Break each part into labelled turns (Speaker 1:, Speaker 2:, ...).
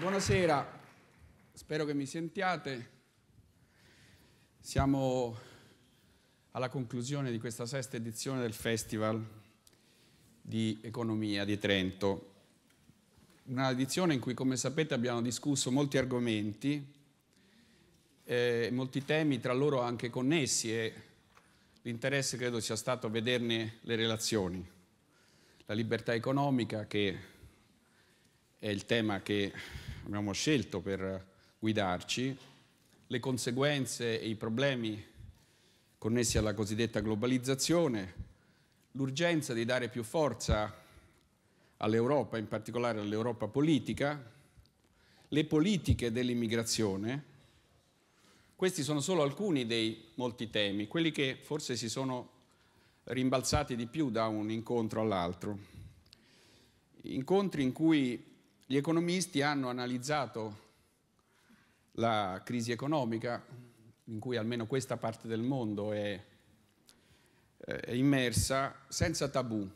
Speaker 1: Buonasera, spero che mi sentiate. Siamo alla conclusione di questa sesta edizione del Festival di Economia di Trento. Una edizione in cui, come sapete, abbiamo discusso molti argomenti, eh, molti temi tra loro anche connessi e l'interesse credo sia stato vederne le relazioni. La libertà economica che è il tema che abbiamo scelto per guidarci, le conseguenze e i problemi connessi alla cosiddetta globalizzazione, l'urgenza di dare più forza all'Europa, in particolare all'Europa politica, le politiche dell'immigrazione. Questi sono solo alcuni dei molti temi, quelli che forse si sono rimbalzati di più da un incontro all'altro. Incontri in cui gli economisti hanno analizzato la crisi economica, in cui almeno questa parte del mondo è, eh, è immersa, senza tabù,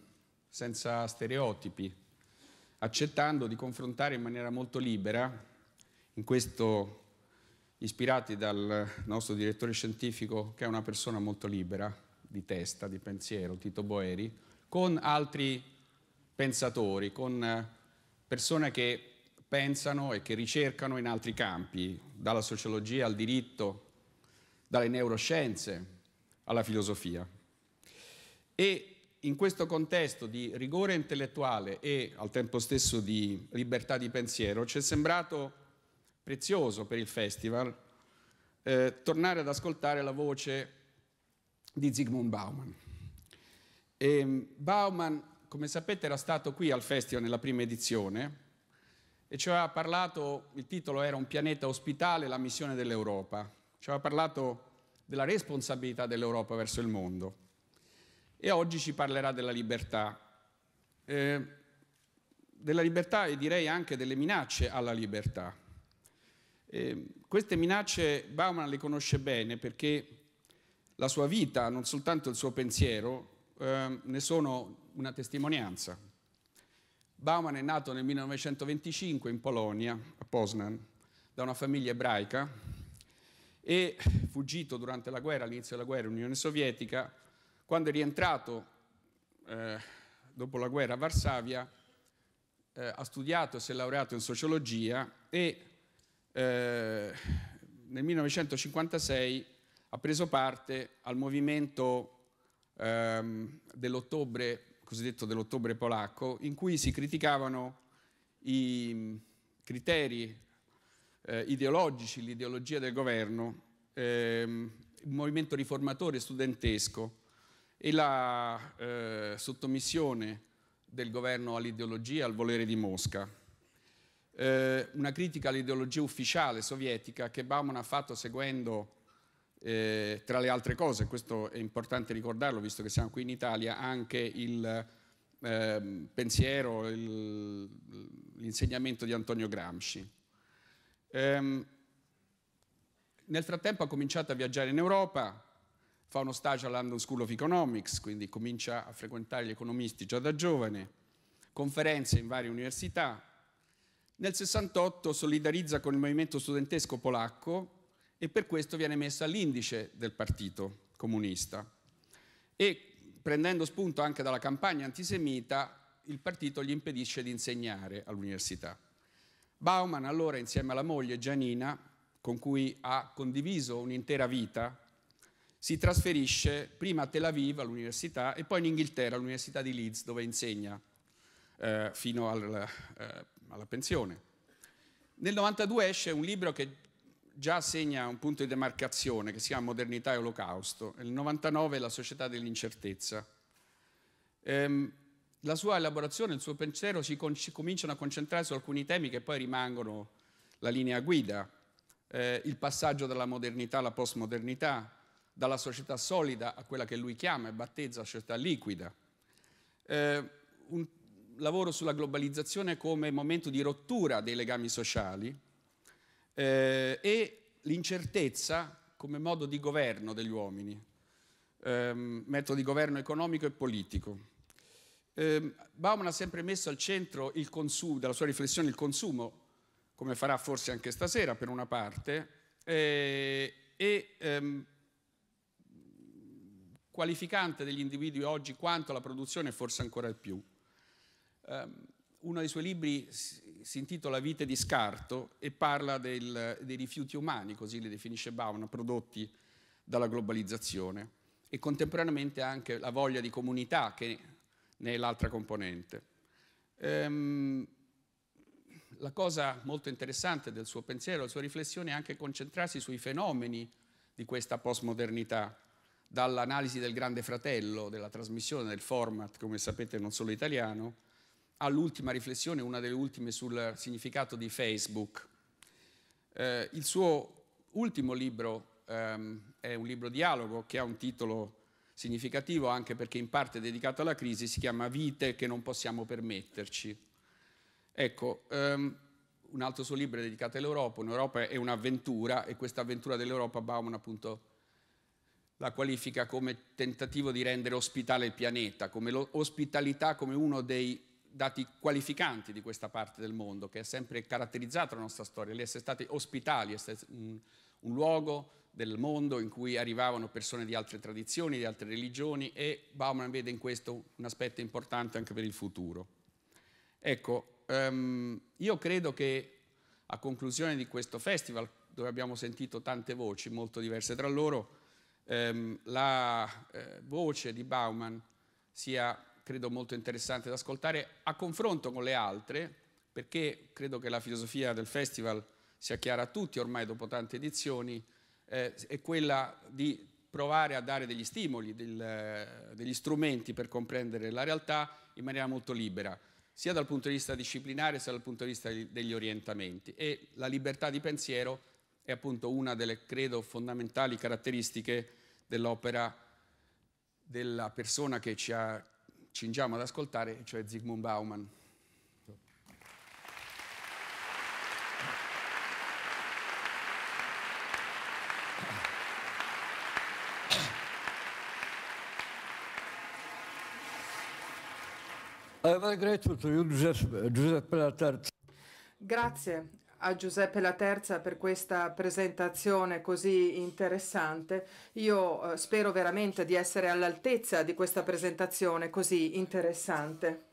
Speaker 1: senza stereotipi, accettando di confrontare in maniera molto libera, in questo ispirati dal nostro direttore scientifico, che è una persona molto libera di testa, di pensiero, Tito Boeri, con altri pensatori, con persone che pensano e che ricercano in altri campi, dalla sociologia al diritto, dalle neuroscienze alla filosofia. E in questo contesto di rigore intellettuale e al tempo stesso di libertà di pensiero ci è sembrato prezioso per il festival eh, tornare ad ascoltare la voce di Zygmunt Bauman. E Bauman come sapete era stato qui al festival nella prima edizione e ci aveva parlato, il titolo era Un pianeta ospitale, la missione dell'Europa, ci aveva parlato della responsabilità dell'Europa verso il mondo e oggi ci parlerà della libertà, eh, della libertà e direi anche delle minacce alla libertà. Eh, queste minacce Bauman le conosce bene perché la sua vita, non soltanto il suo pensiero, eh, ne sono una testimonianza. Bauman è nato nel 1925 in Polonia, a Poznan, da una famiglia ebraica e fuggito durante la guerra, all'inizio della guerra, Unione Sovietica, quando è rientrato eh, dopo la guerra a Varsavia, eh, ha studiato e si è laureato in sociologia e eh, nel 1956 ha preso parte al movimento ehm, dell'ottobre cosiddetto dell'ottobre polacco, in cui si criticavano i criteri eh, ideologici, l'ideologia del governo, ehm, il movimento riformatore studentesco e la eh, sottomissione del governo all'ideologia, al volere di Mosca. Eh, una critica all'ideologia ufficiale sovietica che Bauman ha fatto seguendo eh, tra le altre cose, questo è importante ricordarlo visto che siamo qui in Italia, anche il eh, pensiero, il, l'insegnamento di Antonio Gramsci. Eh, nel frattempo ha cominciato a viaggiare in Europa, fa uno stage alla London School of Economics, quindi comincia a frequentare gli economisti già da giovane, conferenze in varie università. Nel 68 solidarizza con il movimento studentesco polacco e per questo viene messo all'indice del partito comunista. E prendendo spunto anche dalla campagna antisemita, il partito gli impedisce di insegnare all'università. Bauman allora insieme alla moglie Gianina, con cui ha condiviso un'intera vita, si trasferisce prima a Tel Aviv all'università e poi in Inghilterra all'università di Leeds dove insegna eh, fino al, eh, alla pensione. Nel 92 esce un libro che già segna un punto di demarcazione che si chiama modernità e olocausto. Il 99 è la società dell'incertezza. Ehm, la sua elaborazione, il suo pensiero si, si, cominciano a concentrare su alcuni temi che poi rimangono la linea guida, eh, il passaggio dalla modernità alla postmodernità, dalla società solida a quella che lui chiama e battezza società liquida. Eh, un lavoro sulla globalizzazione come momento di rottura dei legami sociali, eh, e l'incertezza come modo di governo degli uomini, ehm, metodo di governo economico e politico. Ehm, Bauman ha sempre messo al centro consumo, della sua riflessione il consumo, come farà forse anche stasera per una parte, eh, e ehm, qualificante degli individui oggi quanto la produzione forse ancora di più. Um, uno dei suoi libri si intitola Vite di scarto e parla del, dei rifiuti umani, così li definisce Baum, prodotti dalla globalizzazione e contemporaneamente anche la voglia di comunità che ne è l'altra componente. Ehm, la cosa molto interessante del suo pensiero, della sua riflessione è anche concentrarsi sui fenomeni di questa postmodernità, dall'analisi del grande fratello, della trasmissione del format, come sapete non solo italiano, all'ultima riflessione, una delle ultime sul significato di Facebook. Eh, il suo ultimo libro ehm, è un libro dialogo che ha un titolo significativo anche perché in parte dedicato alla crisi, si chiama Vite che non possiamo permetterci. Ecco, ehm, un altro suo libro è dedicato all'Europa, un'Europa è un'avventura e questa avventura dell'Europa Bauman appunto la qualifica come tentativo di rendere ospitale il pianeta, come ospitalità come uno dei dati qualificanti di questa parte del mondo che ha sempre caratterizzato la nostra storia, lì essere stati ospitali, essere un, un luogo del mondo in cui arrivavano persone di altre tradizioni, di altre religioni e Bauman vede in questo un aspetto importante anche per il futuro. Ecco, um, io credo che a conclusione di questo festival, dove abbiamo sentito tante voci molto diverse tra loro, um, la eh, voce di Bauman sia credo molto interessante da ascoltare a confronto con le altre, perché credo che la filosofia del festival sia chiara a tutti ormai dopo tante edizioni, eh, è quella di provare a dare degli stimoli, del, degli strumenti per comprendere la realtà in maniera molto libera, sia dal punto di vista disciplinare sia dal punto di vista degli orientamenti. E la libertà di pensiero è appunto una delle, credo, fondamentali caratteristiche dell'opera della persona che ci ha cingiamo ad ascoltare, cioè Zygmunt Bauman.
Speaker 2: Grazie a Giuseppe La Terza per questa presentazione così interessante. Io eh, spero veramente di essere all'altezza di questa presentazione così interessante.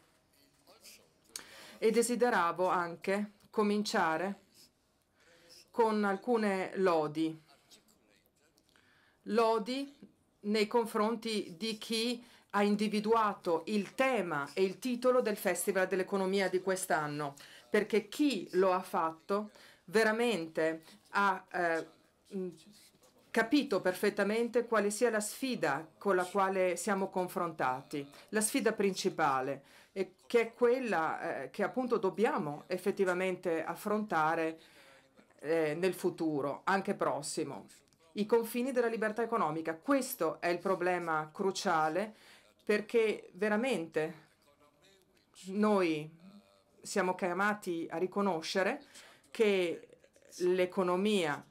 Speaker 2: E desideravo anche cominciare con alcune lodi. Lodi nei confronti di chi ha individuato il tema e il titolo del Festival dell'Economia di quest'anno perché chi lo ha fatto veramente ha eh, capito perfettamente quale sia la sfida con la quale siamo confrontati, la sfida principale, e che è quella eh, che appunto dobbiamo effettivamente affrontare eh, nel futuro, anche prossimo. I confini della libertà economica. Questo è il problema cruciale perché veramente noi siamo chiamati a riconoscere che l'economia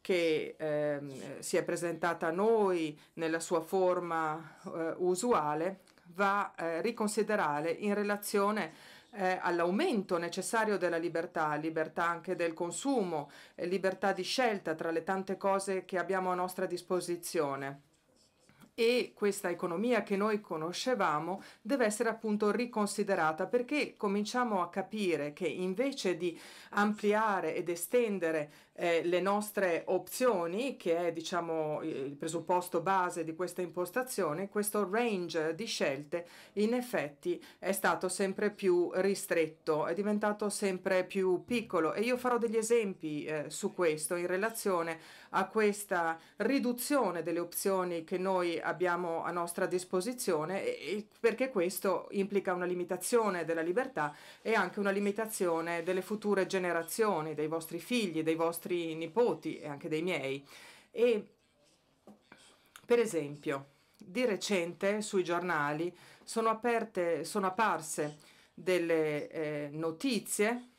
Speaker 2: che eh, si è presentata a noi nella sua forma eh, usuale va eh, riconsiderare in relazione eh, all'aumento necessario della libertà, libertà anche del consumo, eh, libertà di scelta tra le tante cose che abbiamo a nostra disposizione e questa economia che noi conoscevamo deve essere appunto riconsiderata perché cominciamo a capire che invece di ampliare ed estendere eh, le nostre opzioni, che è diciamo, il presupposto base di questa impostazione, questo range di scelte in effetti è stato sempre più ristretto, è diventato sempre più piccolo e io farò degli esempi eh, su questo in relazione a questa riduzione delle opzioni che noi abbiamo a nostra disposizione e, perché questo implica una limitazione della libertà e anche una limitazione delle future generazioni, dei vostri figli, dei vostri nostri nipoti e anche dei miei. E, per esempio, di recente sui giornali sono, aperte, sono apparse delle eh, notizie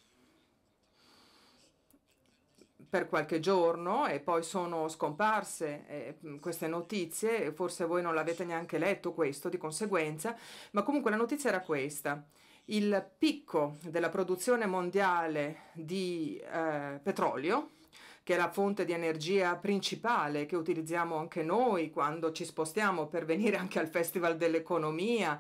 Speaker 2: per qualche giorno e poi sono scomparse eh, queste notizie, forse voi non l'avete neanche letto questo di conseguenza, ma comunque la notizia era questa il picco della produzione mondiale di eh, petrolio, che è la fonte di energia principale che utilizziamo anche noi quando ci spostiamo per venire anche al Festival dell'Economia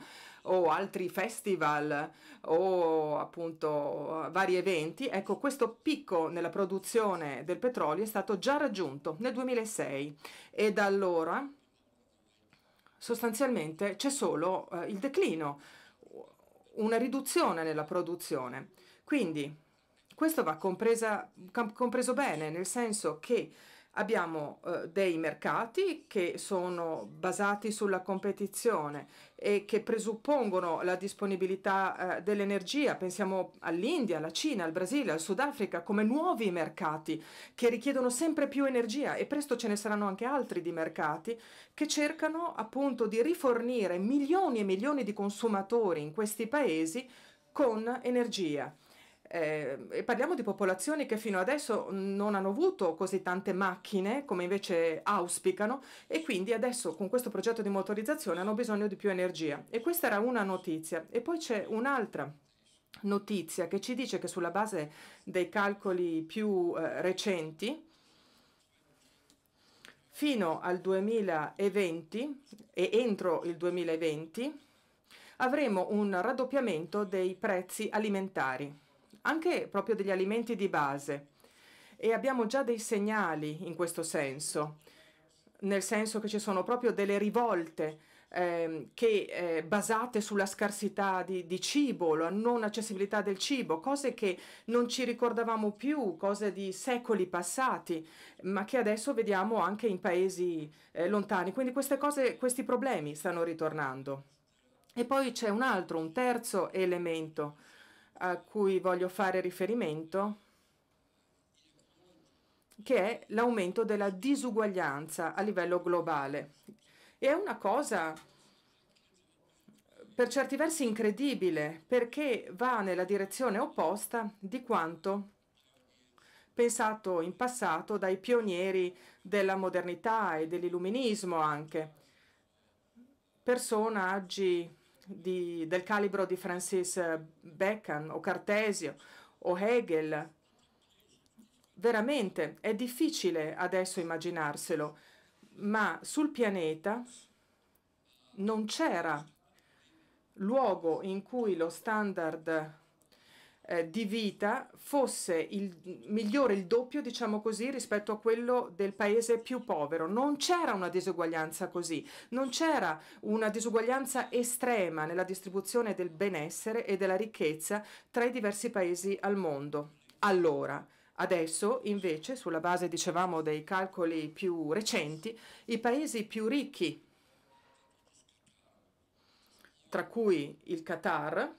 Speaker 2: o altri festival o appunto vari eventi, ecco questo picco nella produzione del petrolio è stato già raggiunto nel 2006 e da allora sostanzialmente c'è solo eh, il declino una riduzione nella produzione. Quindi questo va compresa, compreso bene, nel senso che Abbiamo eh, dei mercati che sono basati sulla competizione e che presuppongono la disponibilità eh, dell'energia. Pensiamo all'India, alla Cina, al Brasile, al Sudafrica come nuovi mercati che richiedono sempre più energia e presto ce ne saranno anche altri di mercati che cercano appunto di rifornire milioni e milioni di consumatori in questi paesi con energia. Eh, e parliamo di popolazioni che fino adesso non hanno avuto così tante macchine come invece auspicano e quindi adesso con questo progetto di motorizzazione hanno bisogno di più energia. E questa era una notizia. E poi c'è un'altra notizia che ci dice che sulla base dei calcoli più eh, recenti, fino al 2020 e entro il 2020 avremo un raddoppiamento dei prezzi alimentari anche proprio degli alimenti di base. E abbiamo già dei segnali in questo senso, nel senso che ci sono proprio delle rivolte eh, che eh, basate sulla scarsità di, di, cibo, la non accessibilità del cibo, cose che non ci ricordavamo più, cose di secoli passati, ma che adesso vediamo anche in paesi eh, lontani. Quindi queste cose, questi problemi stanno ritornando. E poi c'è un altro, un terzo elemento a cui voglio fare riferimento, che è l'aumento della disuguaglianza a livello globale. E è una cosa per certi versi incredibile perché va nella direzione opposta di quanto pensato in passato dai pionieri della modernità e dell'illuminismo anche, personaggi di, del calibro di Francis Bacon o Cartesio o Hegel. Veramente è difficile adesso immaginarselo, ma sul pianeta non c'era luogo in cui lo standard eh, di vita fosse il migliore, il doppio, diciamo così, rispetto a quello del paese più povero. Non c'era una disuguaglianza così, non c'era una disuguaglianza estrema nella distribuzione del benessere e della ricchezza tra i diversi paesi al mondo. Allora, Adesso, invece, sulla base, dicevamo, dei calcoli più recenti, i paesi più ricchi, tra cui il Qatar,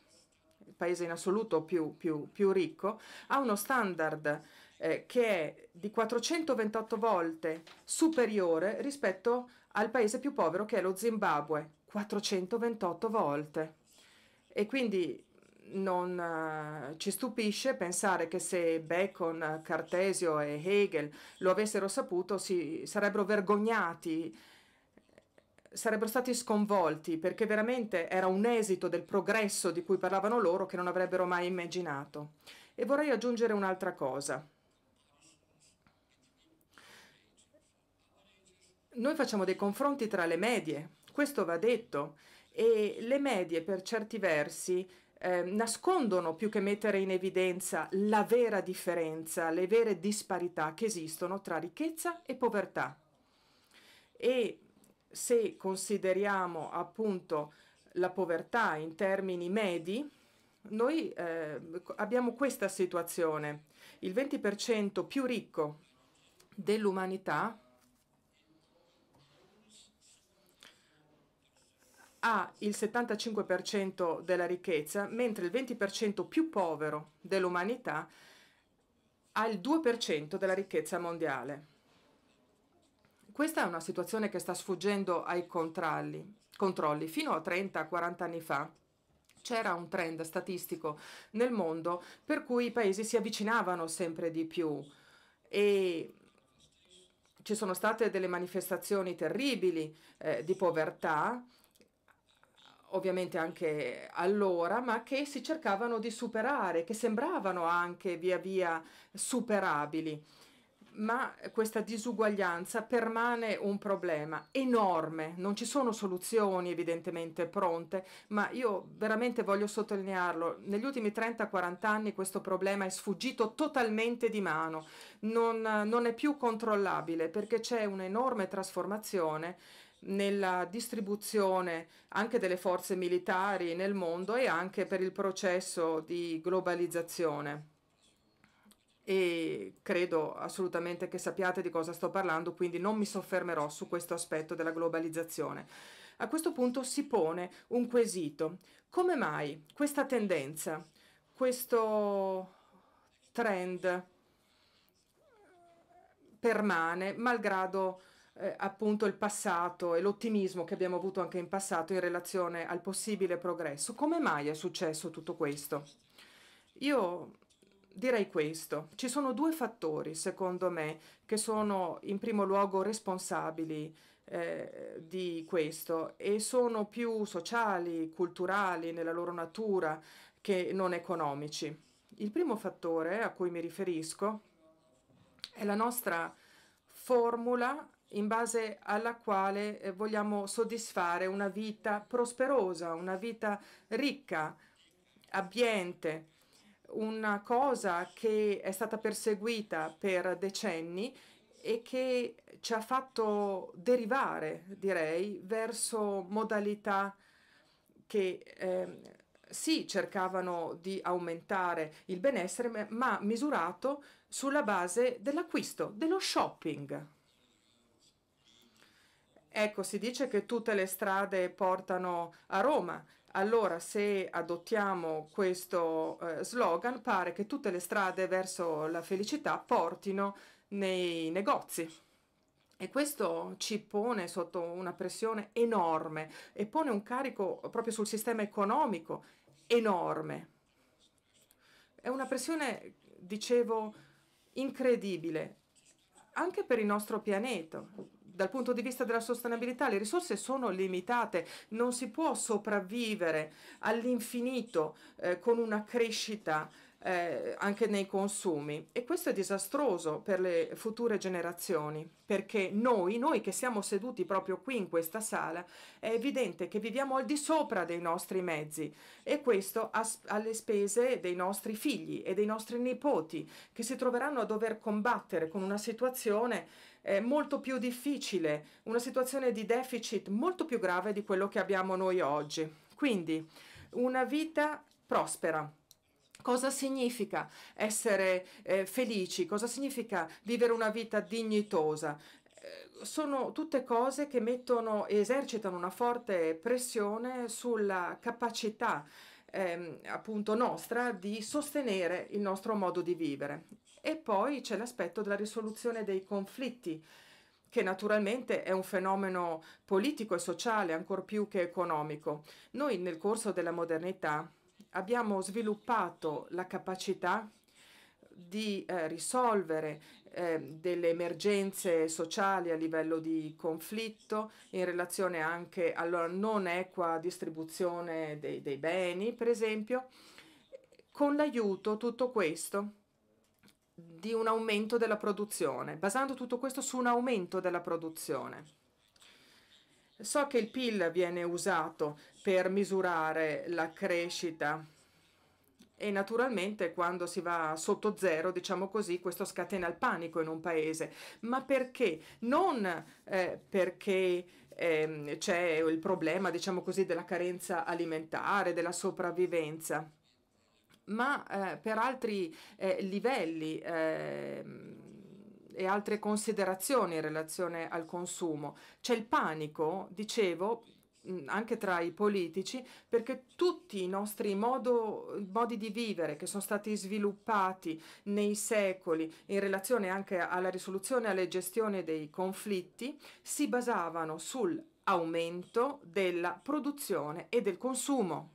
Speaker 2: paese in assoluto più, più, più ricco, ha uno standard eh, che è di 428 volte superiore rispetto al paese più povero che è lo Zimbabwe, 428 volte. E quindi non uh, ci stupisce pensare che se Bacon, Cartesio e Hegel lo avessero saputo si sarebbero vergognati sarebbero stati sconvolti perché veramente era un esito del progresso di cui parlavano loro che non avrebbero mai immaginato. E vorrei aggiungere un'altra cosa. Noi facciamo dei confronti tra le medie, questo va detto, e le medie per certi versi eh, nascondono più che mettere in evidenza la vera differenza, le vere disparità che esistono tra ricchezza e povertà. E se consideriamo appunto la povertà in termini medi, noi eh, abbiamo questa situazione. Il 20% più ricco dell'umanità ha il 75% della ricchezza, mentre il 20% più povero dell'umanità ha il 2% della ricchezza mondiale. Questa è una situazione che sta sfuggendo ai controlli. Fino a 30-40 anni fa c'era un trend statistico nel mondo per cui i paesi si avvicinavano sempre di più e ci sono state delle manifestazioni terribili eh, di povertà ovviamente anche allora, ma che si cercavano di superare, che sembravano anche via via superabili ma questa disuguaglianza permane un problema enorme, non ci sono soluzioni evidentemente pronte, ma io veramente voglio sottolinearlo, negli ultimi 30-40 anni questo problema è sfuggito totalmente di mano, non, non è più controllabile perché c'è un'enorme trasformazione nella distribuzione anche delle forze militari nel mondo e anche per il processo di globalizzazione e credo assolutamente che sappiate di cosa sto parlando, quindi non mi soffermerò su questo aspetto della globalizzazione. A questo punto si pone un quesito. Come mai questa tendenza, questo trend eh, permane malgrado eh, appunto il passato e l'ottimismo che abbiamo avuto anche in passato in relazione al possibile progresso. Come mai è successo tutto questo? Io direi questo. Ci sono due fattori, secondo me, che sono in primo luogo responsabili eh, di questo e sono più sociali, culturali nella loro natura che non economici. Il primo fattore a cui mi riferisco è la nostra formula in base alla quale eh, vogliamo soddisfare una vita prosperosa, una vita ricca, abbiente una cosa che è stata perseguita per decenni e che ci ha fatto derivare, direi, verso modalità che eh, sì cercavano di aumentare il benessere, ma misurato sulla base dell'acquisto, dello shopping. Ecco, si dice che tutte le strade portano a Roma, allora, se adottiamo questo eh, slogan, pare che tutte le strade verso la felicità portino nei negozi. E questo ci pone sotto una pressione enorme e pone un carico proprio sul sistema economico enorme. È una pressione, dicevo, incredibile anche per il nostro pianeta dal punto di vista della sostenibilità le risorse sono limitate, non si può sopravvivere all'infinito eh, con una crescita eh, anche nei consumi e questo è disastroso per le future generazioni perché noi, noi che siamo seduti proprio qui in questa sala è evidente che viviamo al di sopra dei nostri mezzi e questo alle spese dei nostri figli e dei nostri nipoti che si troveranno a dover combattere con una situazione è molto più difficile, una situazione di deficit molto più grave di quello che abbiamo noi oggi. Quindi una vita prospera, Cosa significa essere eh, felici? Cosa significa vivere una vita dignitosa? Eh, sono tutte cose che mettono, esercitano una forte pressione sulla capacità ehm, appunto nostra di sostenere il nostro modo di vivere. E poi c'è l'aspetto della risoluzione dei conflitti, che naturalmente è un fenomeno politico e sociale ancor più che economico. Noi nel corso della modernità abbiamo sviluppato la capacità di eh, risolvere eh, delle emergenze sociali a livello di conflitto in relazione anche alla non equa distribuzione dei, dei beni, per esempio, con l'aiuto tutto questo di un aumento della produzione, basando tutto questo su un aumento della produzione. So che il PIL viene usato per misurare la crescita e naturalmente quando si va sotto zero, diciamo così, questo scatena il panico in un paese. Ma perché? Non eh, perché eh, c'è il problema, diciamo così, della carenza alimentare, della sopravvivenza ma eh, per altri eh, livelli eh, e altre considerazioni in relazione al consumo. C'è il panico, dicevo, mm, anche tra i politici, perché tutti i nostri modo, modi di vivere che sono stati sviluppati nei secoli in relazione anche alla risoluzione e alla gestione dei conflitti si basavano sull'aumento della produzione e del consumo.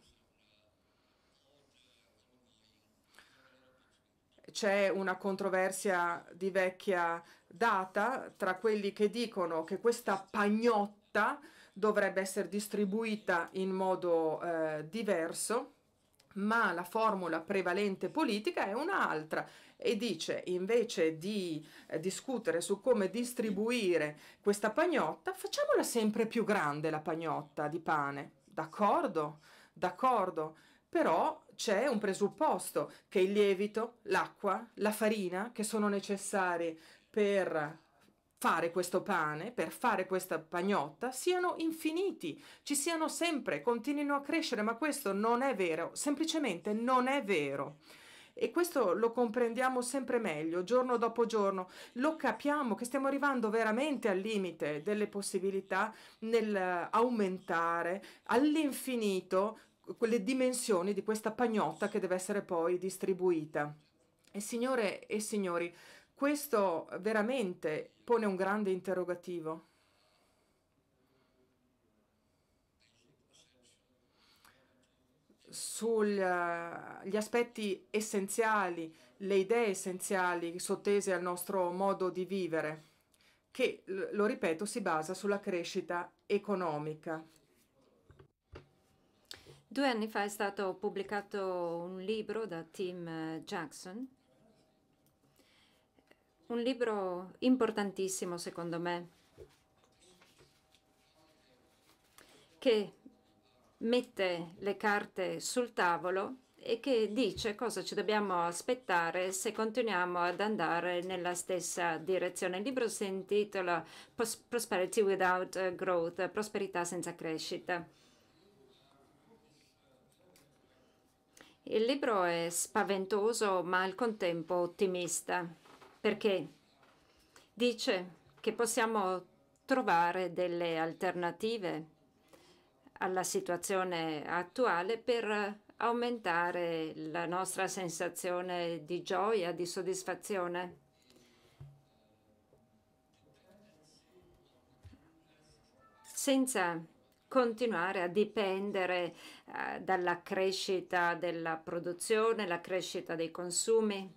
Speaker 2: c'è una controversia di vecchia data tra quelli che dicono che questa pagnotta dovrebbe essere distribuita in modo eh, diverso, ma la formula prevalente politica è un'altra e dice invece di eh, discutere su come distribuire questa pagnotta, facciamola sempre più grande la pagnotta di pane, d'accordo? D'accordo? però c'è un presupposto che il lievito, l'acqua, la farina che sono necessarie per fare questo pane, per fare questa pagnotta, siano infiniti, ci siano sempre, continuino a crescere, ma questo non è vero, semplicemente non è vero. E questo lo comprendiamo sempre meglio, giorno dopo giorno, lo capiamo che stiamo arrivando veramente al limite delle possibilità nell'aumentare all'infinito quelle dimensioni di questa pagnotta che deve essere poi distribuita. E signore e signori, questo veramente pone un grande interrogativo. sugli eh, uh, aspetti essenziali, le idee essenziali sottese al nostro modo di vivere, che, lo ripeto, si basa sulla crescita economica.
Speaker 3: Due anni fa è stato pubblicato un libro da Tim eh, Jackson, un libro importantissimo secondo me, che mette le carte sul tavolo e che dice cosa ci dobbiamo aspettare se continuiamo ad andare nella stessa direzione. Il libro si intitola Prosperity Without eh, Growth, Prosperità senza crescita. Il libro è spaventoso ma al contempo ottimista perché dice che possiamo trovare delle alternative alla situazione attuale per aumentare la nostra sensazione di gioia, di soddisfazione. Senza continuare a dipendere eh, dalla crescita della produzione, la crescita dei consumi,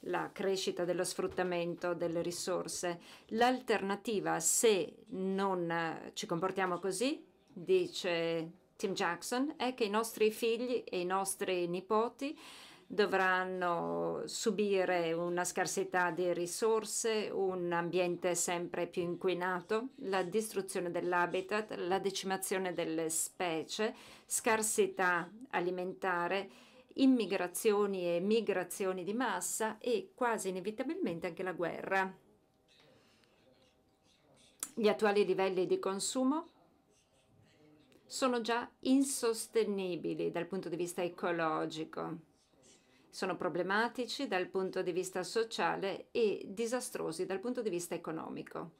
Speaker 3: la crescita dello sfruttamento delle risorse. L'alternativa, se non eh, ci comportiamo così, dice Tim Jackson, è che i nostri figli e i nostri nipoti dovranno subire una scarsità di risorse, un ambiente sempre più inquinato, la distruzione dell'habitat, la decimazione delle specie, scarsità alimentare, immigrazioni e migrazioni di massa e quasi inevitabilmente anche la guerra. Gli attuali livelli di consumo sono già insostenibili dal punto di vista ecologico sono problematici dal punto di vista sociale e disastrosi dal punto di vista economico.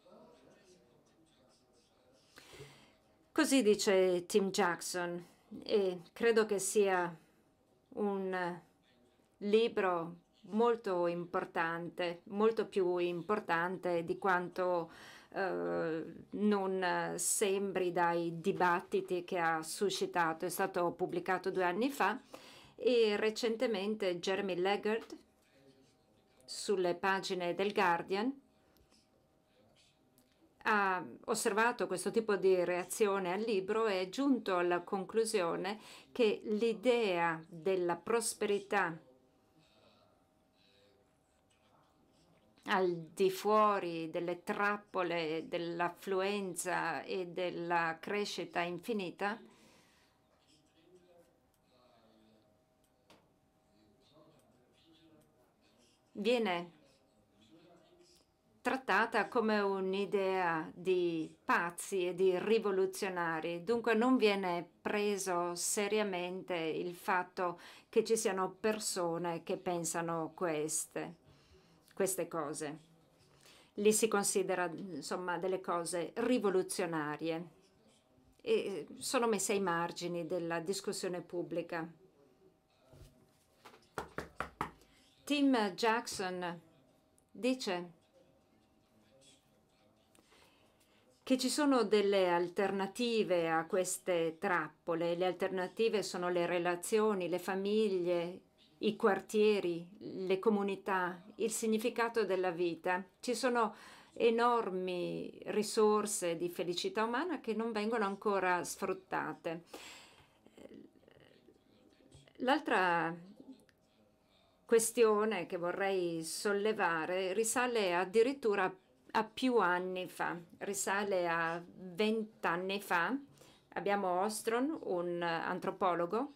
Speaker 3: Così dice Tim Jackson e credo che sia un libro molto importante, molto più importante di quanto eh, non sembri dai dibattiti che ha suscitato. È stato pubblicato due anni fa e recentemente Jeremy Leggard sulle pagine del Guardian ha osservato questo tipo di reazione al libro e è giunto alla conclusione che l'idea della prosperità al di fuori delle trappole dell'affluenza e della crescita infinita viene trattata come un'idea di pazzi e di rivoluzionari, dunque non viene preso seriamente il fatto che ci siano persone che pensano queste, queste cose. Li si considera insomma delle cose rivoluzionarie e eh, sono messe ai margini della discussione pubblica. Tim Jackson dice che ci sono delle alternative a queste trappole, le alternative sono le relazioni, le famiglie, i quartieri, le comunità, il significato della vita. Ci sono enormi risorse di felicità umana che non vengono ancora sfruttate. L'altra questione che vorrei sollevare risale addirittura a più anni fa, risale a vent'anni fa. Abbiamo Ostron, un antropologo,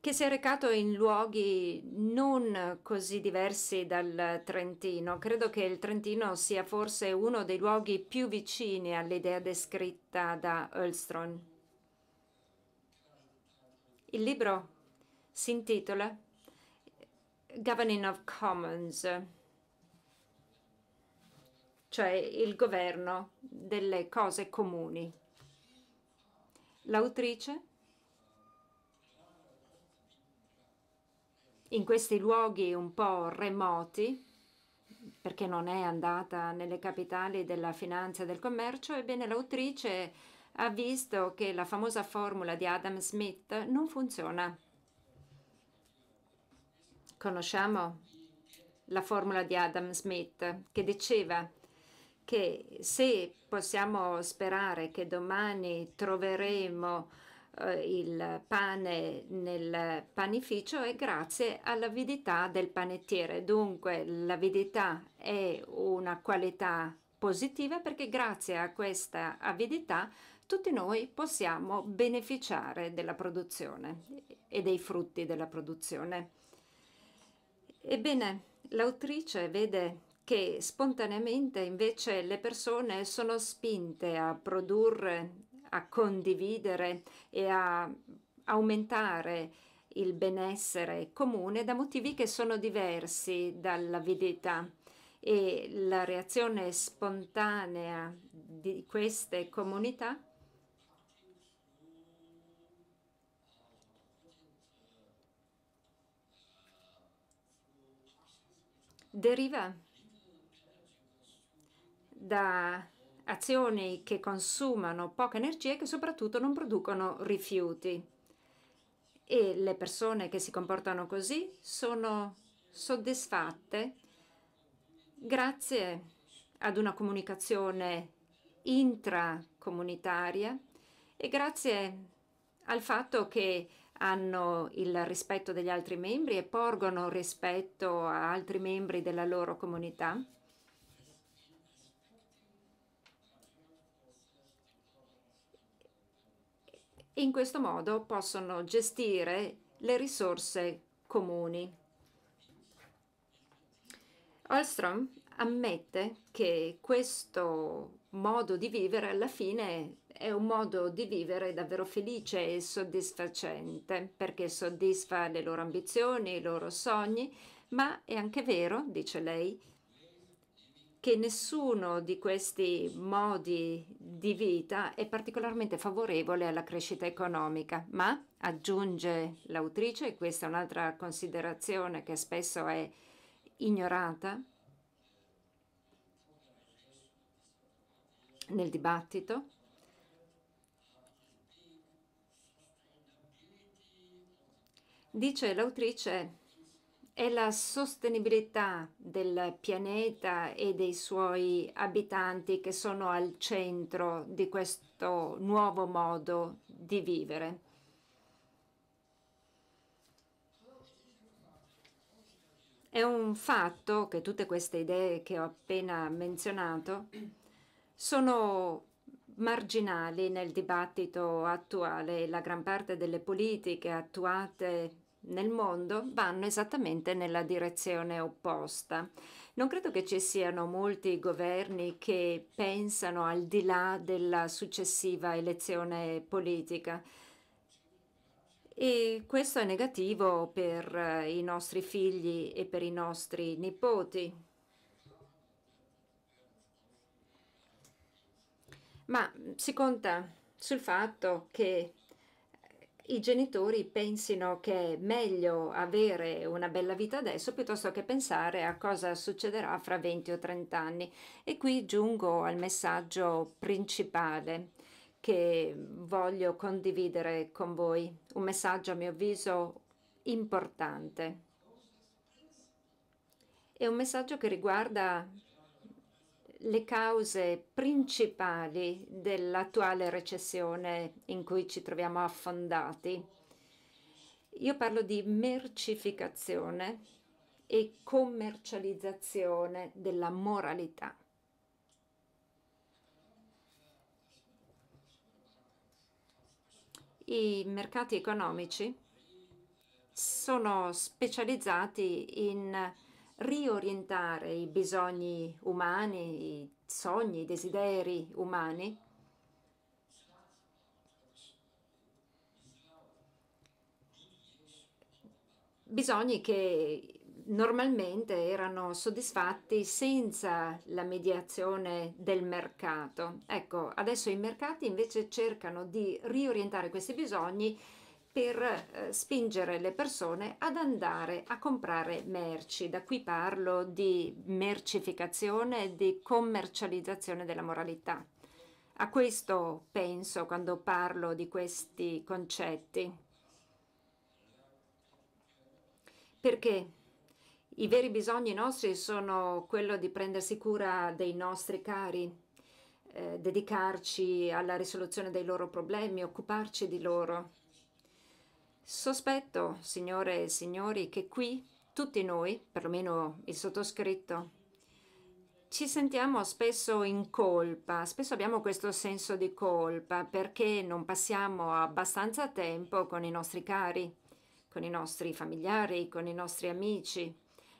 Speaker 3: che si è recato in luoghi non così diversi dal Trentino. Credo che il Trentino sia forse uno dei luoghi più vicini all'idea descritta da Ostron. Il libro si intitola Governing of Commons, cioè il governo delle cose comuni. L'autrice in questi luoghi un po' remoti, perché non è andata nelle capitali della finanza e del commercio, ebbene l'autrice ha visto che la famosa formula di Adam Smith non funziona. Conosciamo la formula di Adam Smith che diceva che se possiamo sperare che domani troveremo eh, il pane nel panificio è grazie all'avidità del panettiere. Dunque l'avidità è una qualità positiva perché grazie a questa avidità tutti noi possiamo beneficiare della produzione e dei frutti della produzione. Ebbene, l'autrice vede che spontaneamente invece le persone sono spinte a produrre, a condividere e a aumentare il benessere comune da motivi che sono diversi dall'avidità e la reazione spontanea di queste comunità deriva da azioni che consumano poca energia e che soprattutto non producono rifiuti. E le persone che si comportano così sono soddisfatte grazie ad una comunicazione intracomunitaria e grazie al fatto che hanno il rispetto degli altri membri e porgono rispetto a altri membri della loro comunità. In questo modo possono gestire le risorse comuni. Olstrom ammette che questo modo di vivere alla fine è un modo di vivere davvero felice e soddisfacente perché soddisfa le loro ambizioni, i loro sogni, ma è anche vero, dice lei, che nessuno di questi modi di vita è particolarmente favorevole alla crescita economica, ma aggiunge l'autrice, e questa è un'altra considerazione che spesso è ignorata nel dibattito, Dice l'autrice, è la sostenibilità del pianeta e dei suoi abitanti che sono al centro di questo nuovo modo di vivere. È un fatto che tutte queste idee che ho appena menzionato sono marginali nel dibattito attuale. La gran parte delle politiche attuate nel mondo vanno esattamente nella direzione opposta. Non credo che ci siano molti governi che pensano al di là della successiva elezione politica e questo è negativo per eh, i nostri figli e per i nostri nipoti. Ma mm, si conta sul fatto che i genitori pensino che è meglio avere una bella vita adesso piuttosto che pensare a cosa succederà fra 20 o 30 anni. E qui giungo al messaggio principale che voglio condividere con voi, un messaggio a mio avviso importante. È un messaggio che riguarda le cause principali dell'attuale recessione in cui ci troviamo affondati. Io parlo di mercificazione e commercializzazione della moralità. I mercati economici sono specializzati in riorientare i bisogni umani, i sogni, i desideri umani bisogni che normalmente erano soddisfatti senza la mediazione del mercato. Ecco, adesso i mercati invece cercano di riorientare questi bisogni per eh, spingere le persone ad andare a comprare merci. Da qui parlo di mercificazione e di commercializzazione della moralità. A questo penso quando parlo di questi concetti. Perché i veri bisogni nostri sono quello di prendersi cura dei nostri cari, eh, dedicarci alla risoluzione dei loro problemi, occuparci di loro Sospetto, signore e signori, che qui tutti noi, perlomeno il sottoscritto, ci sentiamo spesso in colpa, spesso abbiamo questo senso di colpa perché non passiamo abbastanza tempo con i nostri cari, con i nostri familiari, con i nostri amici,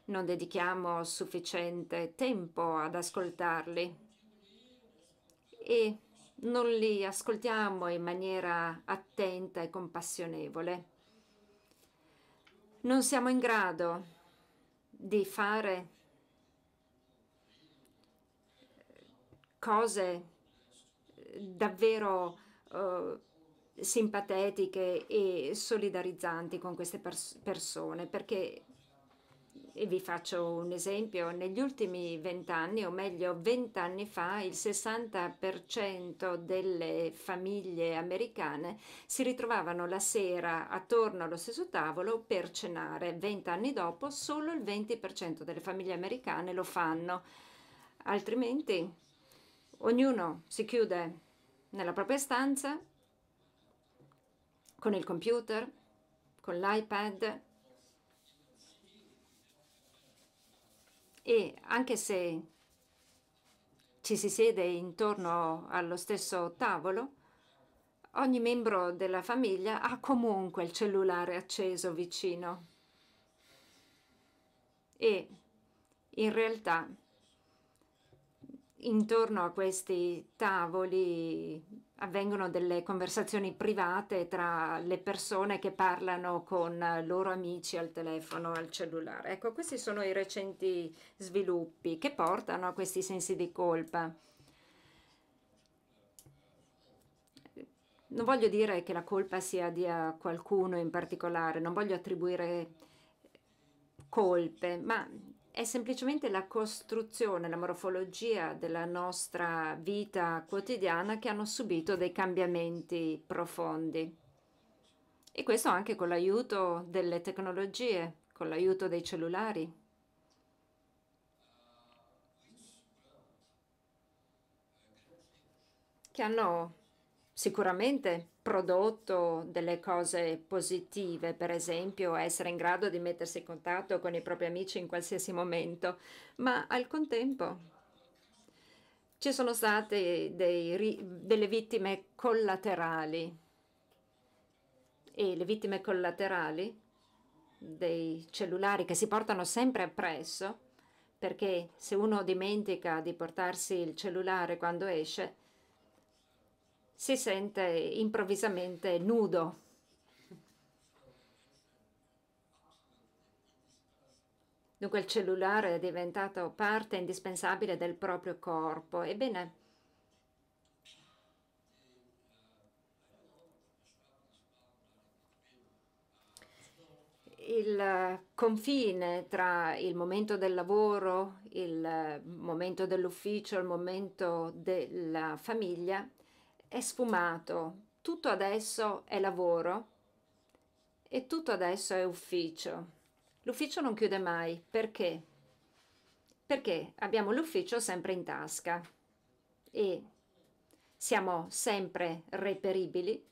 Speaker 3: non dedichiamo sufficiente tempo ad ascoltarli e non li ascoltiamo in maniera attenta e compassionevole non siamo in grado di fare cose davvero uh, simpatetiche e solidarizzanti con queste pers persone perché e vi faccio un esempio, negli ultimi vent'anni, o meglio vent'anni fa, il 60% delle famiglie americane si ritrovavano la sera attorno allo stesso tavolo per cenare. Vent'anni dopo solo il 20% delle famiglie americane lo fanno, altrimenti ognuno si chiude nella propria stanza con il computer, con l'iPad e anche se ci si siede intorno allo stesso tavolo, ogni membro della famiglia ha comunque il cellulare acceso vicino e in realtà intorno a questi tavoli avvengono delle conversazioni private tra le persone che parlano con eh, loro amici al telefono, al cellulare. Ecco, questi sono i recenti sviluppi che portano a questi sensi di colpa. Non voglio dire che la colpa sia di eh, qualcuno in particolare, non voglio attribuire colpe, ma è semplicemente la costruzione, la morfologia della nostra vita quotidiana che hanno subito dei cambiamenti profondi. E questo anche con l'aiuto delle tecnologie, con l'aiuto dei cellulari. che hanno sicuramente prodotto delle cose positive, per esempio essere in grado di mettersi in contatto con i propri amici in qualsiasi momento, ma al contempo ci sono state dei, delle vittime collaterali e le vittime collaterali dei cellulari che si portano sempre appresso perché se uno dimentica di portarsi il cellulare quando esce si sente improvvisamente nudo. Dunque il cellulare è diventato parte indispensabile del proprio corpo. Ebbene, il confine tra il momento del lavoro, il momento dell'ufficio, il momento della famiglia è sfumato, tutto adesso è lavoro e tutto adesso è ufficio. L'ufficio non chiude mai, perché? Perché abbiamo l'ufficio sempre in tasca e siamo sempre reperibili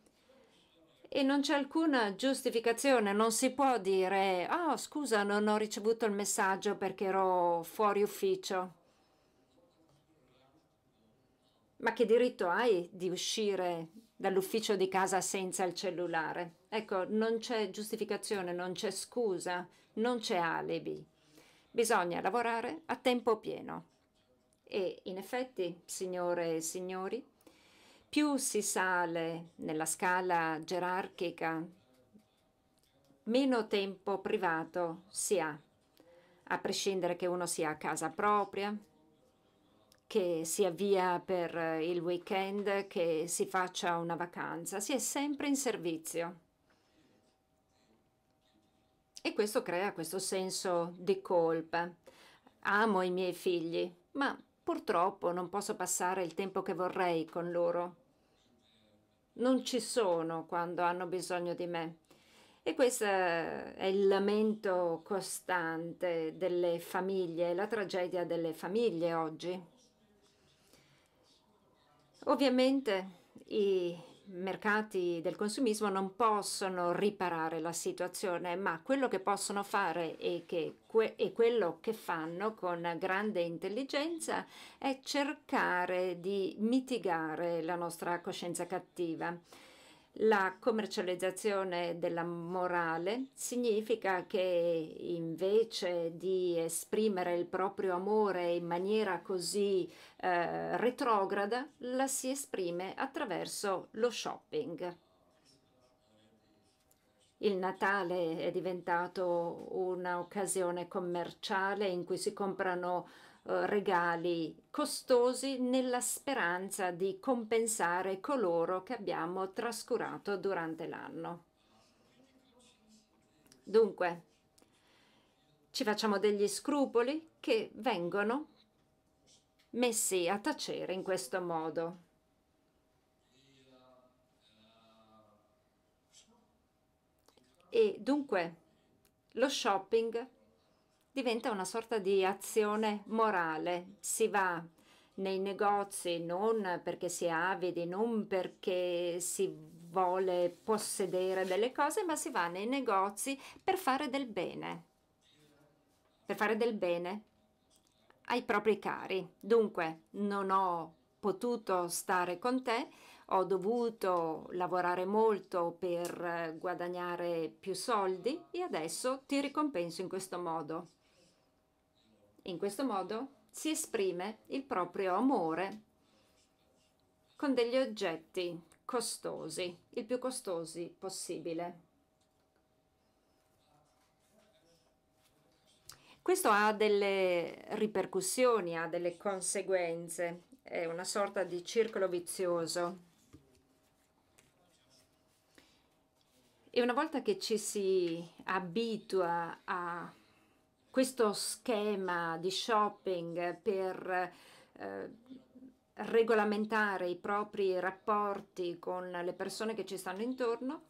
Speaker 3: e non c'è alcuna giustificazione, non si può dire "Ah, oh, scusa, non ho ricevuto il messaggio perché ero fuori ufficio" ma che diritto hai di uscire dall'ufficio di casa senza il cellulare? Ecco, non c'è giustificazione, non c'è scusa, non c'è alibi. Bisogna lavorare a tempo pieno. E in effetti, signore e signori, più si sale nella scala gerarchica, meno tempo privato si ha, a prescindere che uno sia a casa propria, che si avvia per eh, il weekend, che si faccia una vacanza, si è sempre in servizio. E questo crea questo senso di colpa. Amo i miei figli, ma purtroppo non posso passare il tempo che vorrei con loro. Non ci sono quando hanno bisogno di me. E questo è il lamento costante delle famiglie, la tragedia delle famiglie oggi. Ovviamente i mercati del consumismo non possono riparare la situazione, ma quello che possono fare e, que quello che fanno con grande intelligenza è cercare di mitigare la nostra coscienza cattiva. La commercializzazione della morale significa che invece di esprimere il proprio amore in maniera così eh, retrograda, la si esprime attraverso lo shopping. Il Natale è diventato un'occasione commerciale in cui si comprano eh, regali costosi nella speranza di compensare coloro che abbiamo trascurato durante l'anno. Dunque, ci facciamo degli scrupoli che vengono messi a tacere in questo modo. E dunque lo shopping diventa una sorta di azione morale. Si va nei negozi non perché si è avidi, non perché si vuole possedere delle cose, ma si va nei negozi per fare del bene, per fare del bene ai propri cari. Dunque, non ho potuto stare con te, ho dovuto lavorare molto per guadagnare più soldi e adesso ti ricompenso in questo modo. In questo modo si esprime il proprio amore con degli oggetti costosi, il più costosi possibile. Questo ha delle ripercussioni, ha delle conseguenze, è una sorta di circolo vizioso. E una volta che ci si abitua a questo schema di shopping per eh, regolamentare i propri rapporti con le persone che ci stanno intorno,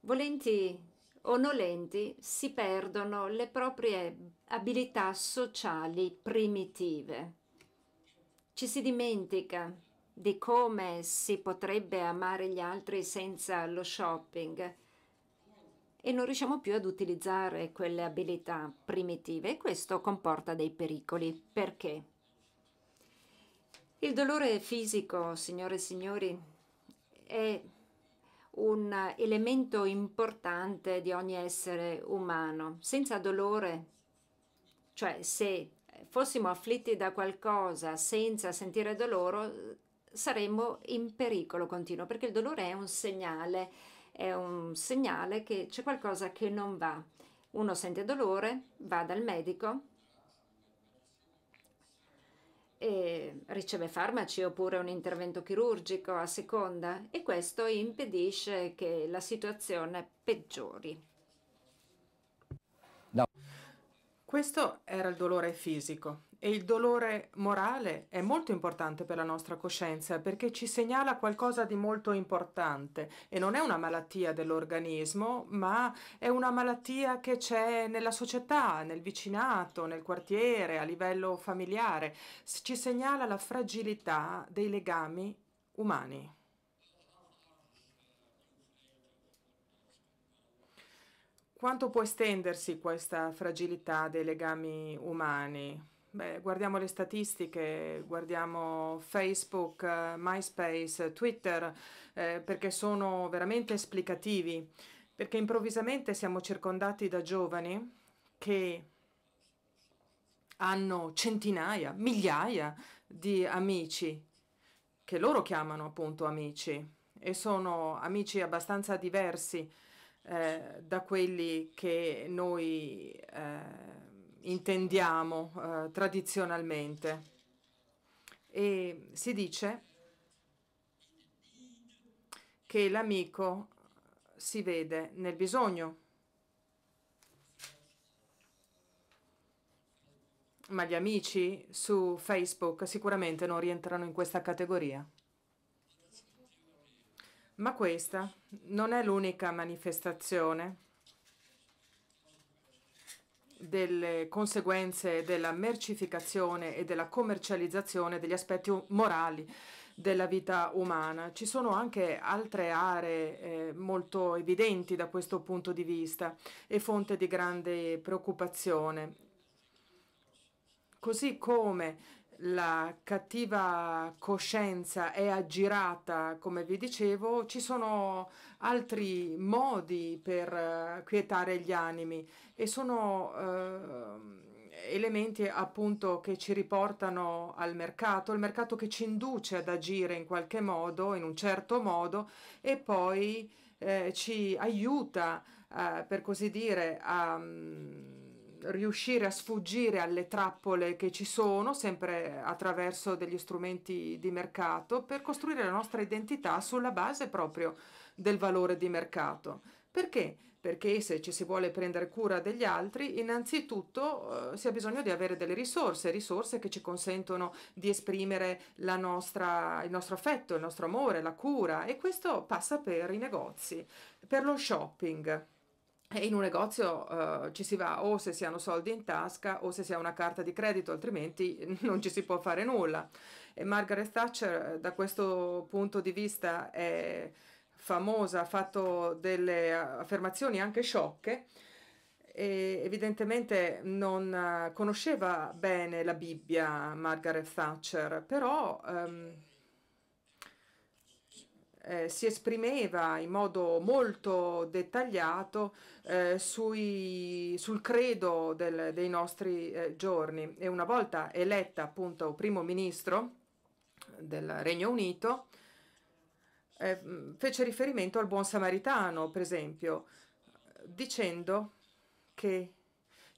Speaker 3: volenti o nolenti si perdono le proprie abilità sociali primitive. Ci si dimentica di come si potrebbe amare gli altri senza lo shopping e non riusciamo più ad utilizzare quelle abilità primitive e questo comporta dei pericoli. Perché? Il dolore fisico, signore e signori, è un elemento importante di ogni essere umano. Senza dolore, cioè se fossimo afflitti da qualcosa senza sentire dolore, saremmo in pericolo continuo, perché il dolore è un segnale è un segnale che c'è qualcosa che non va. Uno sente dolore, va dal medico e riceve farmaci oppure un intervento chirurgico a seconda e questo impedisce che la situazione peggiori. No. Questo
Speaker 2: era il dolore fisico e il dolore morale è molto importante per la nostra coscienza perché ci segnala qualcosa di molto importante e non è una malattia dell'organismo, ma è una malattia che c'è nella società, nel vicinato, nel quartiere, a livello familiare. Ci segnala la fragilità dei legami umani. Quanto può estendersi questa fragilità dei legami umani? Beh, guardiamo le statistiche, guardiamo Facebook, MySpace, Twitter, eh, perché sono veramente esplicativi, perché improvvisamente siamo circondati da giovani che hanno centinaia, migliaia di amici, che loro chiamano appunto amici, e sono amici abbastanza diversi eh, da quelli che noi... Eh, intendiamo eh, tradizionalmente. E si dice che l'amico si vede nel bisogno. Ma gli amici su Facebook sicuramente non rientrano in questa categoria. Ma questa non è l'unica manifestazione delle conseguenze della mercificazione e della commercializzazione degli aspetti morali della vita umana. Ci sono anche altre aree eh, molto evidenti da questo punto di vista e fonte di grande preoccupazione. Così come la cattiva coscienza è aggirata, come vi dicevo, ci sono altri modi per eh, quietare gli animi e sono eh, elementi appunto che ci riportano al mercato, il mercato che ci induce ad agire in qualche modo, in un certo modo e poi eh, ci aiuta, eh, per così dire, a mm, riuscire a sfuggire alle trappole che ci sono, sempre attraverso degli strumenti di mercato, per costruire la nostra identità sulla base proprio del valore di mercato. Perché? Perché se ci si vuole prendere cura degli altri, innanzitutto eh, si ha bisogno di avere delle risorse, risorse che ci consentono di esprimere nostra, il nostro affetto, il nostro amore, la cura e questo passa per i negozi, per lo shopping in un negozio uh, ci si va o se si hanno soldi in tasca o se si ha una carta di credito, altrimenti non ci si può fare nulla. E Margaret Thatcher eh, da questo punto di vista è famosa, ha fatto delle eh, affermazioni anche sciocche e evidentemente non conosceva bene la Bibbia Margaret Thatcher, però... Um, eh, si esprimeva in modo molto dettagliato eh, sui, sul credo del, dei nostri eh, giorni e una volta eletta appunto primo ministro del Regno Unito eh, fece riferimento al buon samaritano per esempio dicendo che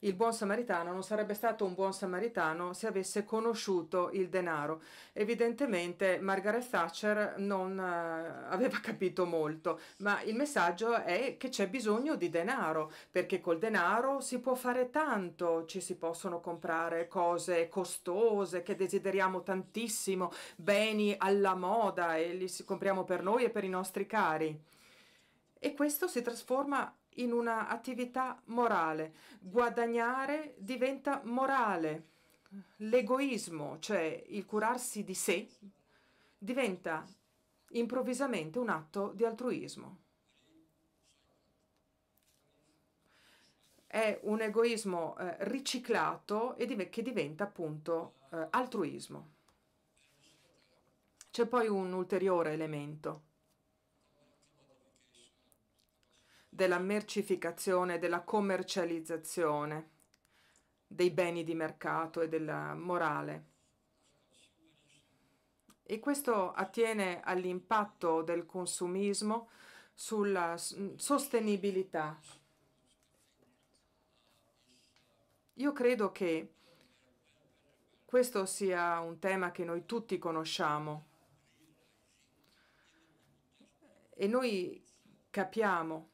Speaker 2: il buon samaritano non sarebbe stato un buon samaritano se avesse conosciuto il denaro. Evidentemente Margaret Thatcher non uh, aveva capito molto, ma il messaggio è che c'è bisogno di denaro, perché col denaro si può fare tanto, ci si possono comprare cose costose che desideriamo tantissimo, beni alla moda e li compriamo per noi e per i nostri cari. E questo si trasforma in un'attività morale. Guadagnare diventa morale. L'egoismo, cioè il curarsi di sé, diventa improvvisamente un atto di altruismo. È un egoismo eh, riciclato e div che diventa appunto eh, altruismo. C'è poi un ulteriore elemento della mercificazione, della commercializzazione dei beni di mercato e della morale. E questo attiene all'impatto del consumismo sulla mm, sostenibilità. Io credo che questo sia un tema che noi tutti conosciamo e noi capiamo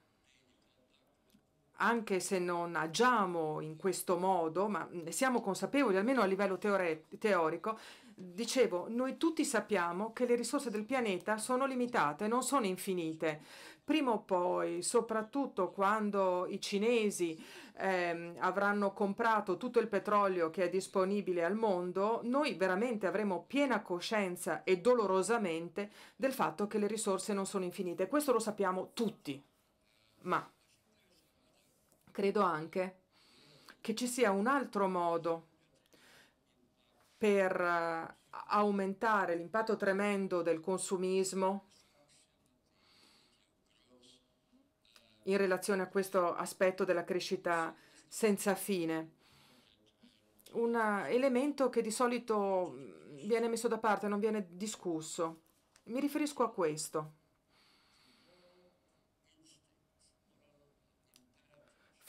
Speaker 2: anche se non agiamo in questo modo, ma ne siamo consapevoli almeno a livello teore- teorico, dicevo, noi tutti sappiamo che le risorse del pianeta sono limitate, non sono infinite. Prima o poi, soprattutto quando i cinesi ehm, avranno comprato tutto il petrolio che è disponibile al mondo, noi veramente avremo piena coscienza e dolorosamente del fatto che le risorse non sono infinite. Questo lo sappiamo tutti. Ma credo anche che ci sia un altro modo per eh, aumentare l'impatto tremendo del consumismo in relazione a questo aspetto della crescita senza fine. Un eh, elemento che di solito mm, viene messo da parte, non viene discusso. Mi riferisco a questo.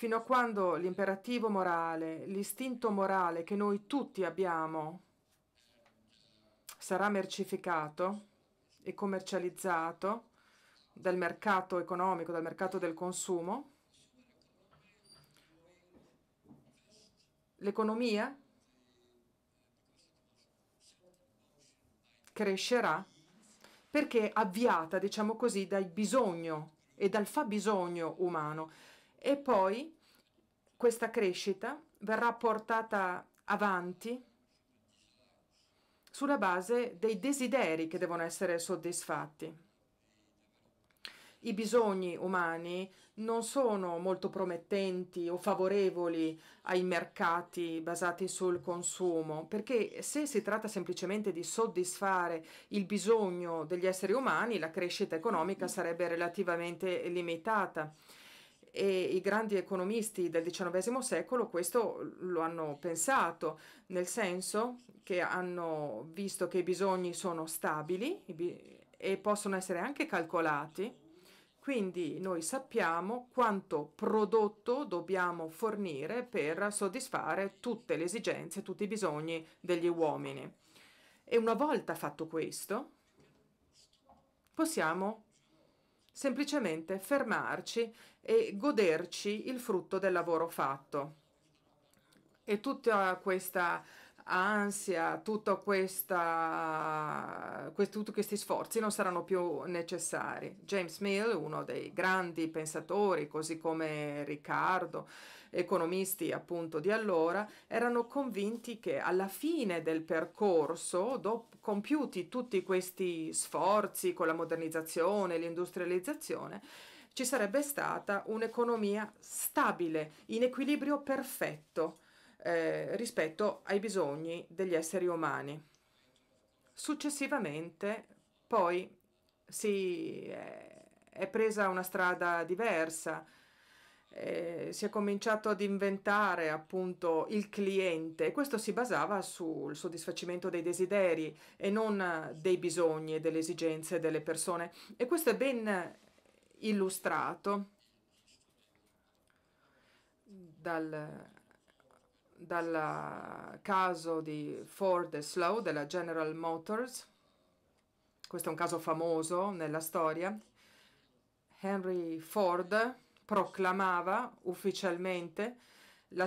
Speaker 2: fino a quando l'imperativo morale, l'istinto morale che noi tutti abbiamo sarà mercificato e commercializzato dal mercato economico, dal mercato del consumo, l'economia crescerà perché avviata, diciamo così, dal bisogno e dal fabbisogno umano e poi questa crescita verrà portata avanti sulla base dei desideri che devono essere soddisfatti. I bisogni umani non sono molto promettenti o favorevoli ai mercati basati sul consumo, perché se si tratta semplicemente di soddisfare il bisogno degli esseri umani, la crescita economica sarebbe relativamente limitata e i grandi economisti del XIX secolo questo lo hanno pensato, nel senso che hanno visto che i bisogni sono stabili e possono essere anche calcolati, quindi noi sappiamo quanto prodotto dobbiamo fornire per soddisfare tutte le esigenze, tutti i bisogni degli uomini. E una volta fatto questo, possiamo semplicemente fermarci e goderci il frutto del lavoro fatto. E tutta questa ansia, tutto, questa, quest, tutti questi sforzi non saranno più necessari. James Mill, uno dei grandi pensatori, così come Riccardo, economisti appunto di allora erano convinti che alla fine del percorso, dopo, compiuti tutti questi sforzi con la modernizzazione, l'industrializzazione, ci sarebbe stata un'economia stabile, in equilibrio perfetto eh, rispetto ai bisogni degli esseri umani. Successivamente poi si eh, è presa una strada diversa, eh, si è cominciato ad inventare appunto il cliente. e Questo si basava sul soddisfacimento dei desideri e non dei bisogni e delle esigenze delle persone. E questo è ben illustrato dal, dal caso di Ford e Slow della General Motors. Questo è un caso famoso nella storia. Henry Ford proclamava ufficialmente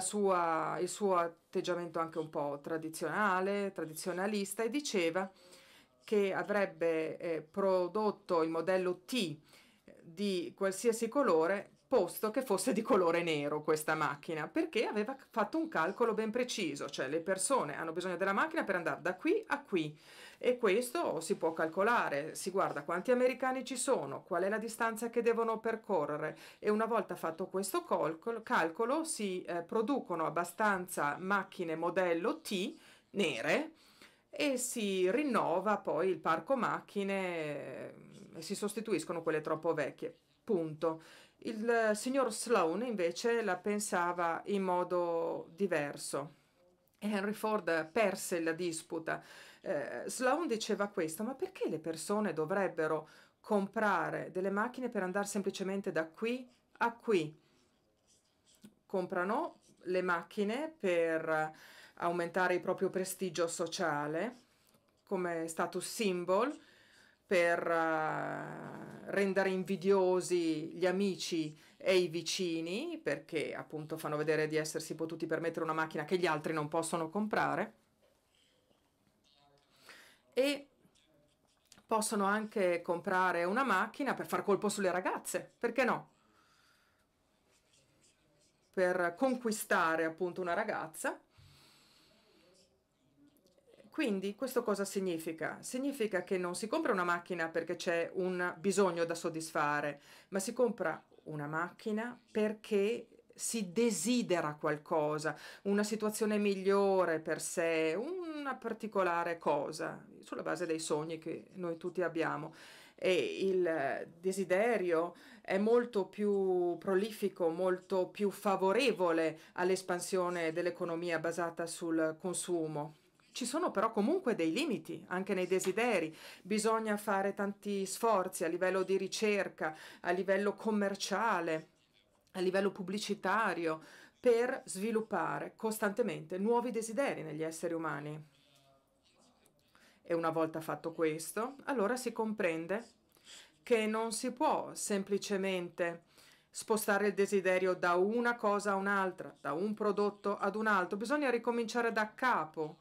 Speaker 2: sua, il suo atteggiamento anche un po' tradizionale, tradizionalista, e diceva che avrebbe eh, prodotto il modello T di qualsiasi colore, posto che fosse di colore nero questa macchina, perché aveva fatto un calcolo ben preciso, cioè le persone hanno bisogno della macchina per andare da qui a qui e questo si può calcolare, si guarda quanti americani ci sono, qual è la distanza che devono percorrere e una volta fatto questo calcolo si eh, producono abbastanza macchine modello T nere e si rinnova poi il parco macchine eh, e si sostituiscono quelle troppo vecchie. Punto. Il eh, signor Sloan invece la pensava in modo diverso. Henry Ford perse la disputa eh, Sloan diceva questo, ma perché le persone dovrebbero comprare delle macchine per andare semplicemente da qui a qui? Comprano le macchine per aumentare il proprio prestigio sociale come status symbol, per uh, rendere invidiosi gli amici e i vicini, perché appunto fanno vedere di essersi potuti permettere una macchina che gli altri non possono comprare e possono anche comprare una macchina per far colpo sulle ragazze, perché no? Per conquistare appunto una ragazza. Quindi questo cosa significa? Significa che non si compra una macchina perché c'è un bisogno da soddisfare, ma si compra una macchina perché si desidera qualcosa, una situazione migliore per sé, una particolare cosa, sulla base dei sogni che noi tutti abbiamo. E il desiderio è molto più prolifico, molto più favorevole all'espansione dell'economia basata sul consumo. Ci sono però comunque dei limiti anche nei desideri, bisogna fare tanti sforzi a livello di ricerca, a livello commerciale a livello pubblicitario per sviluppare costantemente nuovi desideri negli esseri umani. E una volta fatto questo, allora si comprende che non si può semplicemente spostare il desiderio da una cosa a un'altra, da un prodotto ad un altro, bisogna ricominciare da capo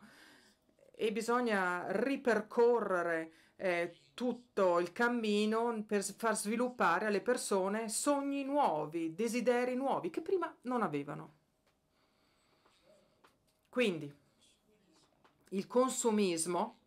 Speaker 2: e bisogna ripercorrere eh, tutto il cammino per far sviluppare alle persone sogni nuovi, desideri nuovi che prima non avevano. Quindi il consumismo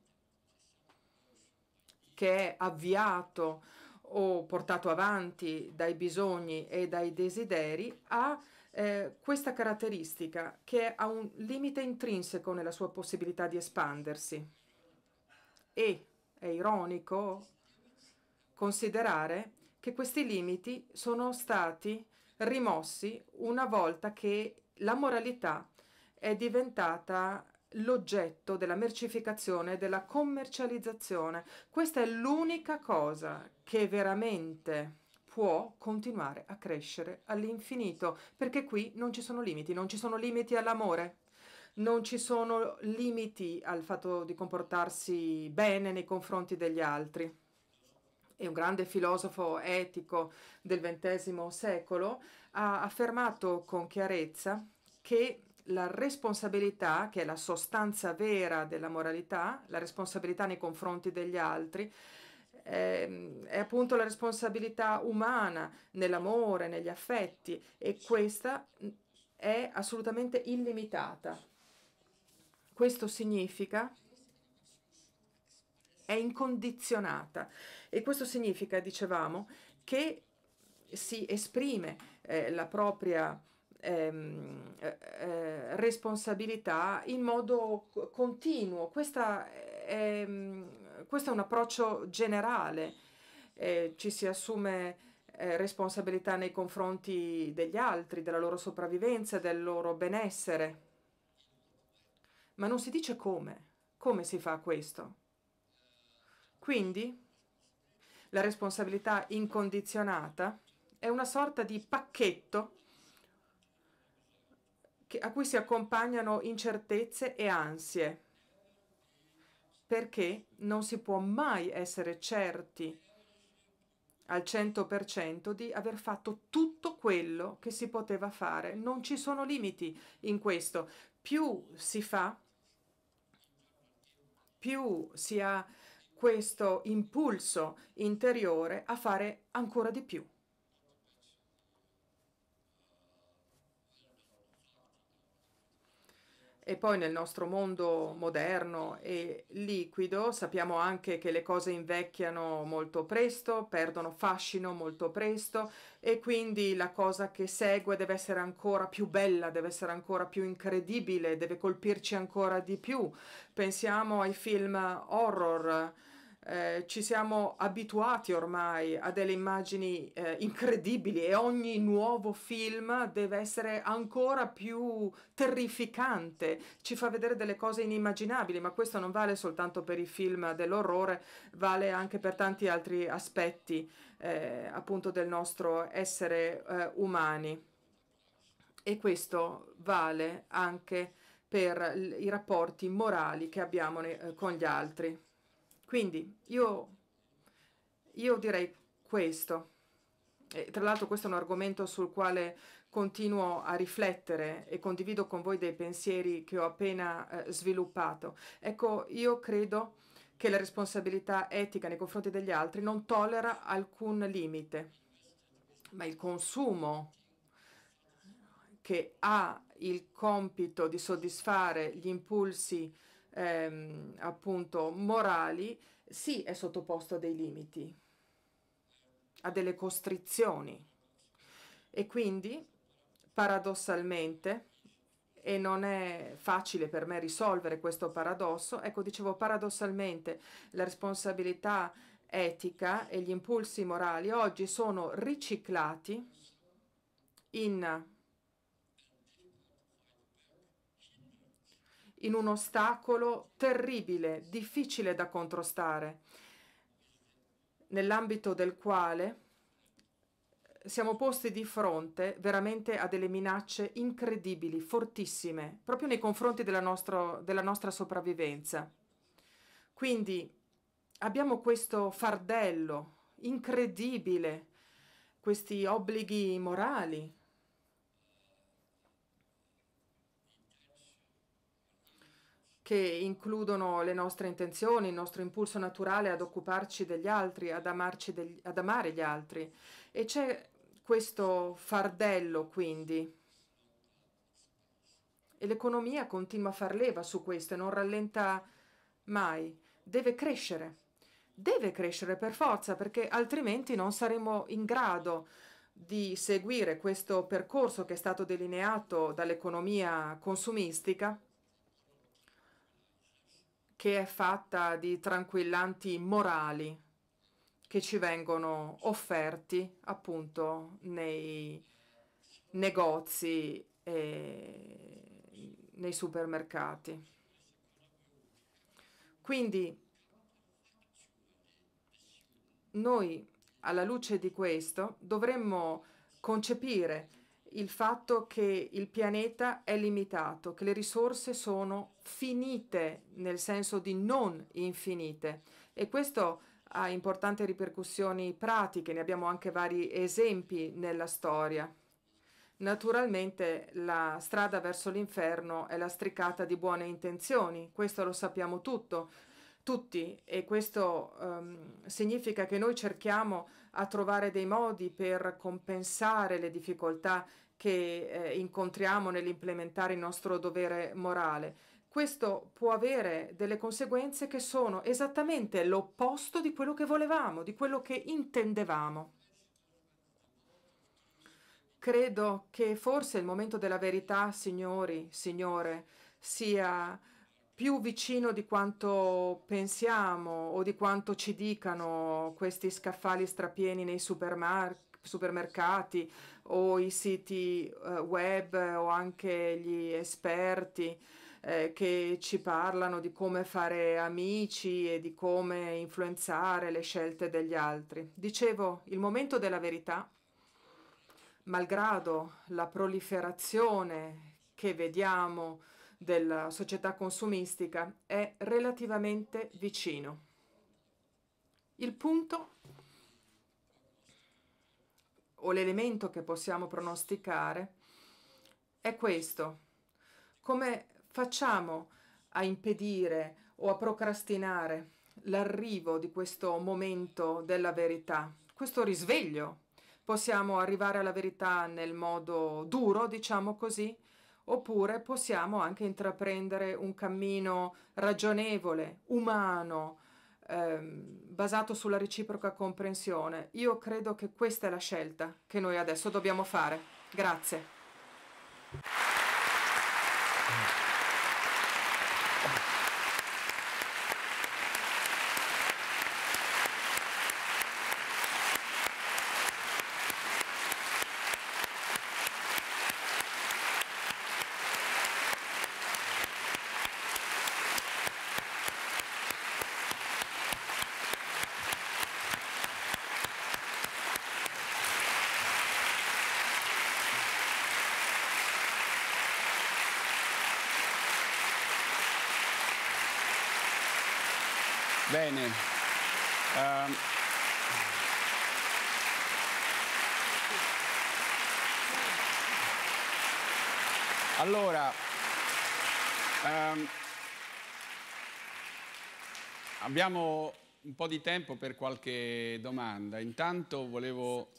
Speaker 2: che è avviato o portato avanti dai bisogni e dai desideri ha eh, questa caratteristica che ha un limite intrinseco nella sua possibilità di espandersi. E è ironico considerare che questi limiti sono stati rimossi una volta che la moralità è diventata l'oggetto della mercificazione e della commercializzazione. Questa è l'unica cosa che veramente può continuare a crescere all'infinito, perché qui non ci sono limiti, non ci sono limiti all'amore, non ci sono limiti al fatto di comportarsi bene nei confronti degli altri. E un grande filosofo etico del XX secolo ha affermato con chiarezza che la responsabilità, che è la sostanza vera della moralità, la responsabilità nei confronti degli altri, eh, è appunto la responsabilità umana nell'amore, negli affetti e questa è assolutamente illimitata. Questo significa è incondizionata e questo significa, dicevamo, che si esprime eh, la propria Ehm, eh, eh responsabilità in modo continuo. Questa ehm, questo è un approccio generale, eh, ci si assume eh, responsabilità nei confronti degli altri, della loro sopravvivenza, del loro benessere, ma non si dice come, come si fa questo. Quindi la responsabilità incondizionata è una sorta di pacchetto a cui si accompagnano incertezze e ansie perché non si può mai essere certi al 100% di aver fatto tutto quello che si poteva fare. Non ci sono limiti in questo. Più si fa, più si ha questo impulso interiore a fare ancora di più. E poi nel nostro mondo moderno e liquido sappiamo anche che le cose invecchiano molto presto, perdono fascino molto presto e quindi la cosa che segue deve essere ancora più bella, deve essere ancora più incredibile, deve colpirci ancora di più. Pensiamo ai film horror eh, ci siamo abituati ormai a delle immagini eh, incredibili e ogni nuovo film deve essere ancora più terrificante, ci fa vedere delle cose inimmaginabili, ma questo non vale soltanto per i film dell'orrore, vale anche per tanti altri aspetti eh, appunto del nostro essere eh, umani. E questo vale anche per i rapporti morali che abbiamo eh, con gli altri. Quindi io, io direi questo. E tra l'altro questo è un argomento sul quale continuo a riflettere e condivido con voi dei pensieri che ho appena eh, sviluppato. Ecco, io credo che la responsabilità etica nei confronti degli altri non tollera alcun limite, ma il consumo che ha il compito di soddisfare gli impulsi ehm, appunto morali, sì è sottoposto a dei limiti, a delle costrizioni e quindi paradossalmente e non è facile per me risolvere questo paradosso, ecco dicevo paradossalmente la responsabilità etica e gli impulsi morali oggi sono riciclati in in un ostacolo terribile, difficile da contrastare, nell'ambito del quale siamo posti di fronte veramente a delle minacce incredibili, fortissime, proprio nei confronti della, nostro, della nostra sopravvivenza. Quindi abbiamo questo fardello incredibile, questi obblighi morali che includono le nostre intenzioni, il nostro impulso naturale ad occuparci degli altri, ad, degli, ad amare gli altri. E c'è questo fardello quindi. E l'economia continua a far leva su questo e non rallenta mai. Deve crescere, deve crescere per forza perché altrimenti non saremo in grado di seguire questo percorso che è stato delineato dall'economia consumistica che è fatta di tranquillanti morali che ci vengono offerti appunto nei negozi e nei supermercati. Quindi noi alla luce di questo dovremmo concepire il fatto che il pianeta è limitato, che le risorse sono finite, nel senso di non infinite. E questo ha importanti ripercussioni pratiche, ne abbiamo anche vari esempi nella storia. Naturalmente la strada verso l'inferno è la stricata di buone intenzioni, questo lo sappiamo tutto, tutti e questo um, significa che noi cerchiamo a trovare dei modi per compensare le difficoltà che eh, incontriamo nell'implementare il nostro dovere morale. Questo può avere delle conseguenze che sono esattamente l'opposto di quello che volevamo, di quello che intendevamo. Credo che forse il momento della verità, signori, signore, sia più vicino di quanto pensiamo o di quanto ci dicano questi scaffali strapieni nei supermercati supermercati o i siti eh, web o anche gli esperti eh, che ci parlano di come fare amici e di come influenzare le scelte degli altri. Dicevo, il momento della verità, malgrado la proliferazione che vediamo della società consumistica, è relativamente vicino. Il punto o l'elemento che possiamo pronosticare è questo. Come facciamo a impedire o a procrastinare l'arrivo di questo momento della verità, questo risveglio? Possiamo arrivare alla verità nel modo duro, diciamo così, oppure possiamo anche intraprendere un cammino ragionevole, umano, Ehm, basato sulla reciproca comprensione. Io credo che questa è la scelta che noi adesso dobbiamo fare. Grazie.
Speaker 1: Bene. Um. Allora, um. abbiamo un po' di tempo per qualche domanda. Intanto volevo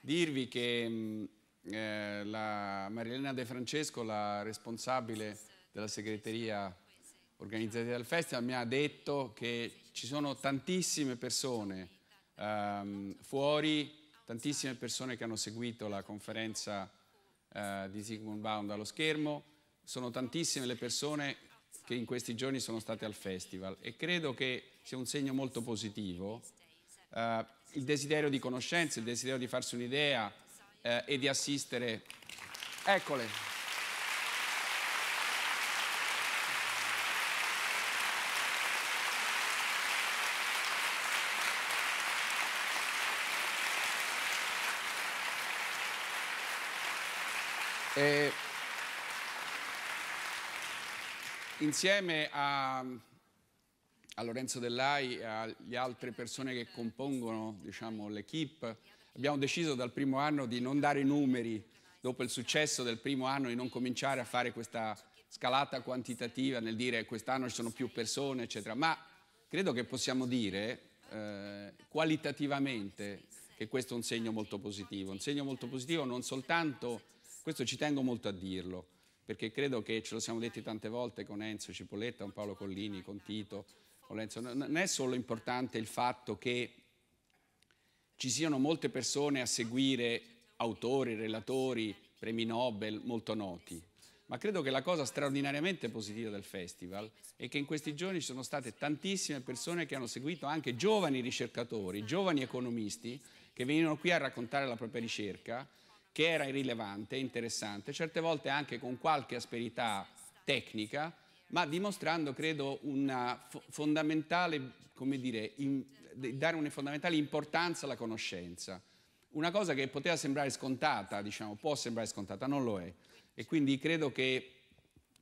Speaker 1: dirvi che mm, eh, la Marilena De Francesco, la responsabile della segreteria organizzati dal festival, mi ha detto che ci sono tantissime persone ehm, fuori, tantissime persone che hanno seguito la conferenza eh, di Sigmund Baum dallo schermo, sono tantissime le persone che in questi giorni sono state al festival e credo che sia un segno molto positivo. Eh, il desiderio di conoscenza, il desiderio di farsi un'idea eh, e di assistere. Eccole. E eh, insieme a, a, Lorenzo Dellai e alle altre persone che compongono diciamo, l'equipe, abbiamo deciso dal primo anno di non dare numeri, dopo il successo del primo anno, di non cominciare a fare questa scalata quantitativa nel dire quest'anno ci sono più persone, eccetera, ma credo che possiamo dire eh, qualitativamente che questo è un segno molto positivo, un segno molto positivo non soltanto questo ci tengo molto a dirlo, perché credo che ce lo siamo detti tante volte con Enzo Cipolletta, con Paolo Collini, con Tito, con Lenzo. Non è solo importante il fatto che ci siano molte persone a seguire autori, relatori, premi Nobel molto noti, ma credo che la cosa straordinariamente positiva del festival è che in questi giorni ci sono state tantissime persone che hanno seguito anche giovani ricercatori, giovani economisti che venivano qui a raccontare la propria ricerca che era irrilevante, interessante, certe volte anche con qualche asperità tecnica, ma dimostrando, credo, una fondamentale, come dire, in, dare una fondamentale importanza alla conoscenza. Una cosa che poteva sembrare scontata, diciamo, può sembrare scontata, non lo è. E quindi credo che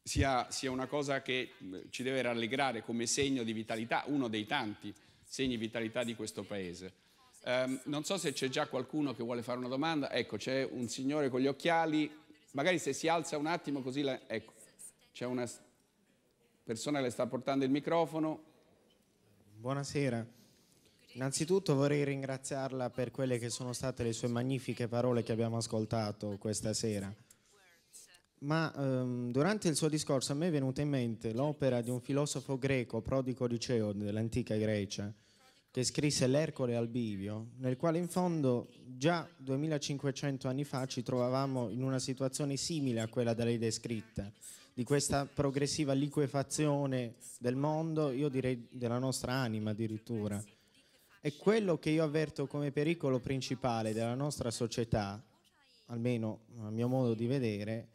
Speaker 1: sia, sia una cosa che ci deve rallegrare come segno di vitalità, uno dei tanti segni di vitalità di questo Paese. Um, non so se c'è già qualcuno che vuole fare una domanda. Ecco, c'è un signore con gli occhiali. Magari se si alza un attimo così... La... Ecco, c'è una persona che le sta portando il microfono.
Speaker 4: Buonasera. Innanzitutto vorrei ringraziarla per quelle che sono state le sue magnifiche parole che abbiamo ascoltato questa sera. Ma um, durante il suo discorso a me è venuta in mente l'opera di un filosofo greco, Prodico Liceo dell'antica Grecia, che scrisse l'Ercole al Bivio, nel quale in fondo già 2500 anni fa ci trovavamo in una situazione simile a quella da lei descritta, di questa progressiva liquefazione del mondo, io direi della nostra anima addirittura. E quello che io avverto come pericolo principale della nostra società, almeno a mio modo di vedere,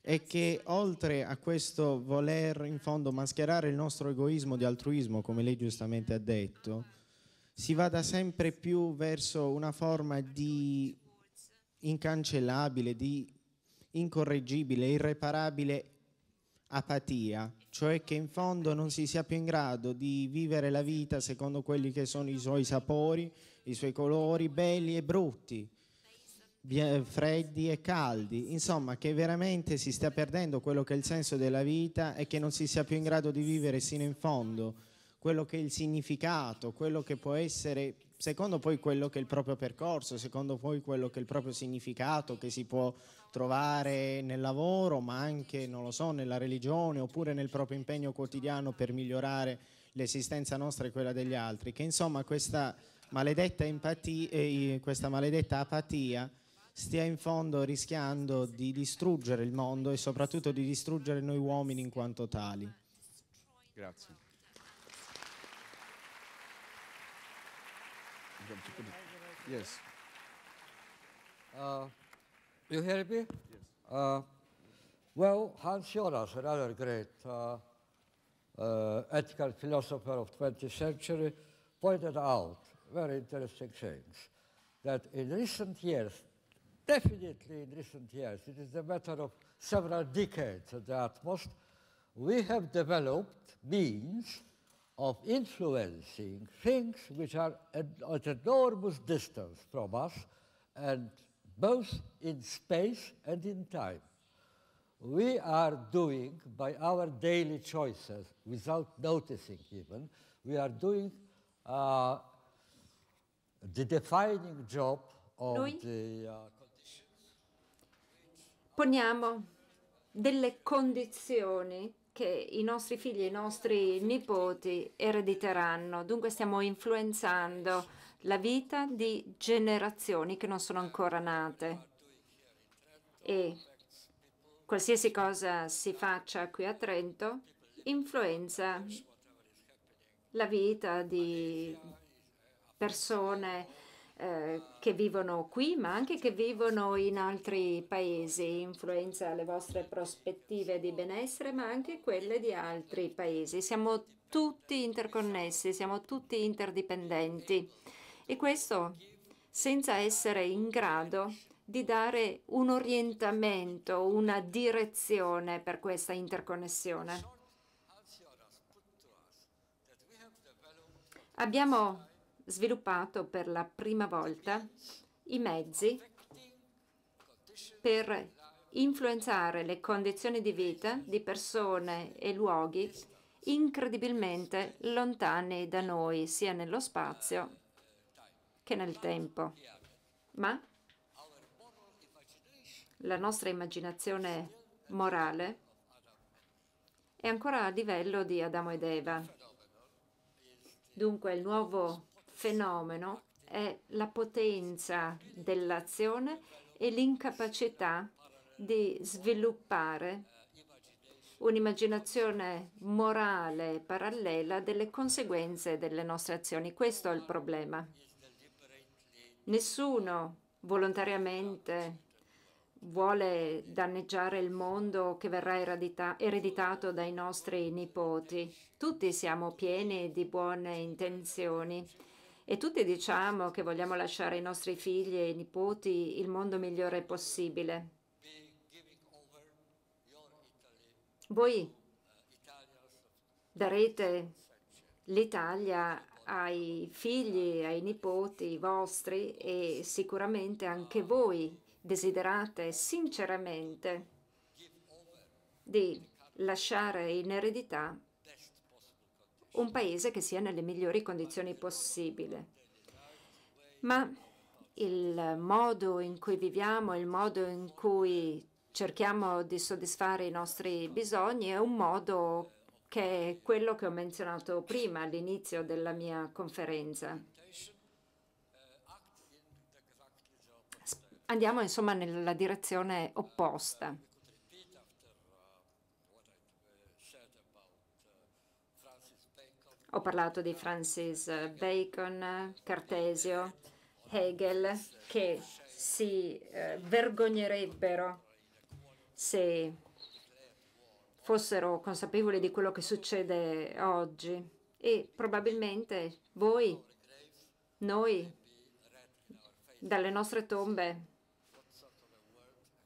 Speaker 4: è che oltre a questo voler in fondo mascherare il nostro egoismo di altruismo, come lei giustamente ha detto, si vada sempre più verso una forma di incancellabile, di incorreggibile, irreparabile apatia, cioè che in fondo non si sia più in grado di vivere la vita secondo quelli che sono i suoi sapori, i suoi colori, belli e brutti, freddi e caldi, insomma che veramente si stia perdendo quello che è il senso della vita e che non si sia più in grado di vivere sino in fondo quello che è il significato, quello che può essere, secondo poi quello che è il proprio percorso, secondo poi quello che è il proprio significato che si può trovare nel lavoro, ma anche, non lo so, nella religione oppure nel proprio impegno quotidiano per migliorare l'esistenza nostra e quella degli altri, che insomma questa maledetta, empatia, eh, questa maledetta apatia stia in fondo rischiando di distruggere il mondo e soprattutto di distruggere noi uomini in quanto tali.
Speaker 5: Grazie. Yes. Uh, you hear me? Yes. Uh, well, Hans Jonas, another great uh,
Speaker 6: uh ethical philosopher of 20th century, pointed out very interesting things. That in recent years, definitely in recent years, it is a matter of several decades at the utmost, we have developed means of influencing things which are at, an enormous distance from us and both in space and in time. We are doing, by our daily choices, without noticing even, we are doing uh, the defining job of the uh, conditions.
Speaker 3: Poniamo delle condizioni che i nostri figli, i nostri nipoti erediteranno. Dunque stiamo influenzando la vita di generazioni che non sono ancora nate. E qualsiasi cosa si faccia qui a Trento influenza la vita di persone eh, che vivono qui, ma anche che vivono in altri paesi, influenza le vostre prospettive di benessere, ma anche quelle di altri paesi. Siamo tutti interconnessi, siamo tutti interdipendenti e questo senza essere in grado di dare un orientamento, una direzione per questa interconnessione. Abbiamo sviluppato per la prima volta i mezzi per influenzare le condizioni di vita di persone e luoghi incredibilmente lontani da noi, sia nello spazio che nel tempo. Ma la nostra immaginazione morale è ancora a livello di Adamo ed Eva. Dunque il nuovo fenomeno è la potenza dell'azione e l'incapacità di sviluppare un'immaginazione morale parallela delle conseguenze delle nostre azioni. Questo è il problema. Nessuno volontariamente vuole danneggiare il mondo che verrà eredita ereditato dai nostri nipoti. Tutti siamo pieni di buone intenzioni e tutti diciamo che vogliamo lasciare ai nostri figli e ai nipoti il mondo migliore possibile. Voi darete l'Italia ai figli, ai nipoti vostri e sicuramente anche voi desiderate sinceramente di lasciare in eredità un paese che sia nelle migliori condizioni possibili. Ma il modo in cui viviamo, il modo in cui cerchiamo di soddisfare i nostri bisogni è un modo che è quello che ho menzionato prima all'inizio della mia conferenza. Andiamo insomma nella direzione opposta. Ho parlato di Francis Bacon, Cartesio, Hegel, che si eh, vergognerebbero se fossero consapevoli di quello che succede oggi. E probabilmente voi, noi, dalle nostre tombe,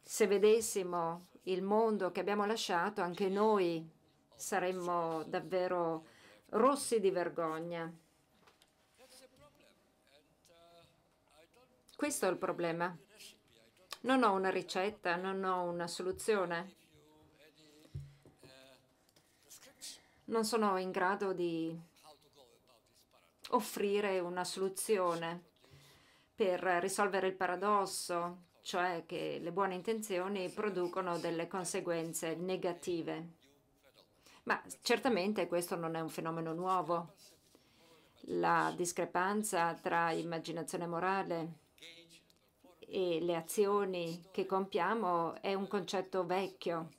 Speaker 3: se vedessimo il mondo che abbiamo lasciato, anche noi saremmo davvero rossi di vergogna. Questo è il problema. Non ho una ricetta, non ho una soluzione. Non sono in grado di offrire una soluzione per risolvere il paradosso, cioè che le buone intenzioni producono delle conseguenze negative. Ma certamente questo non è un fenomeno nuovo. La discrepanza tra immaginazione morale e le azioni che compiamo è un concetto vecchio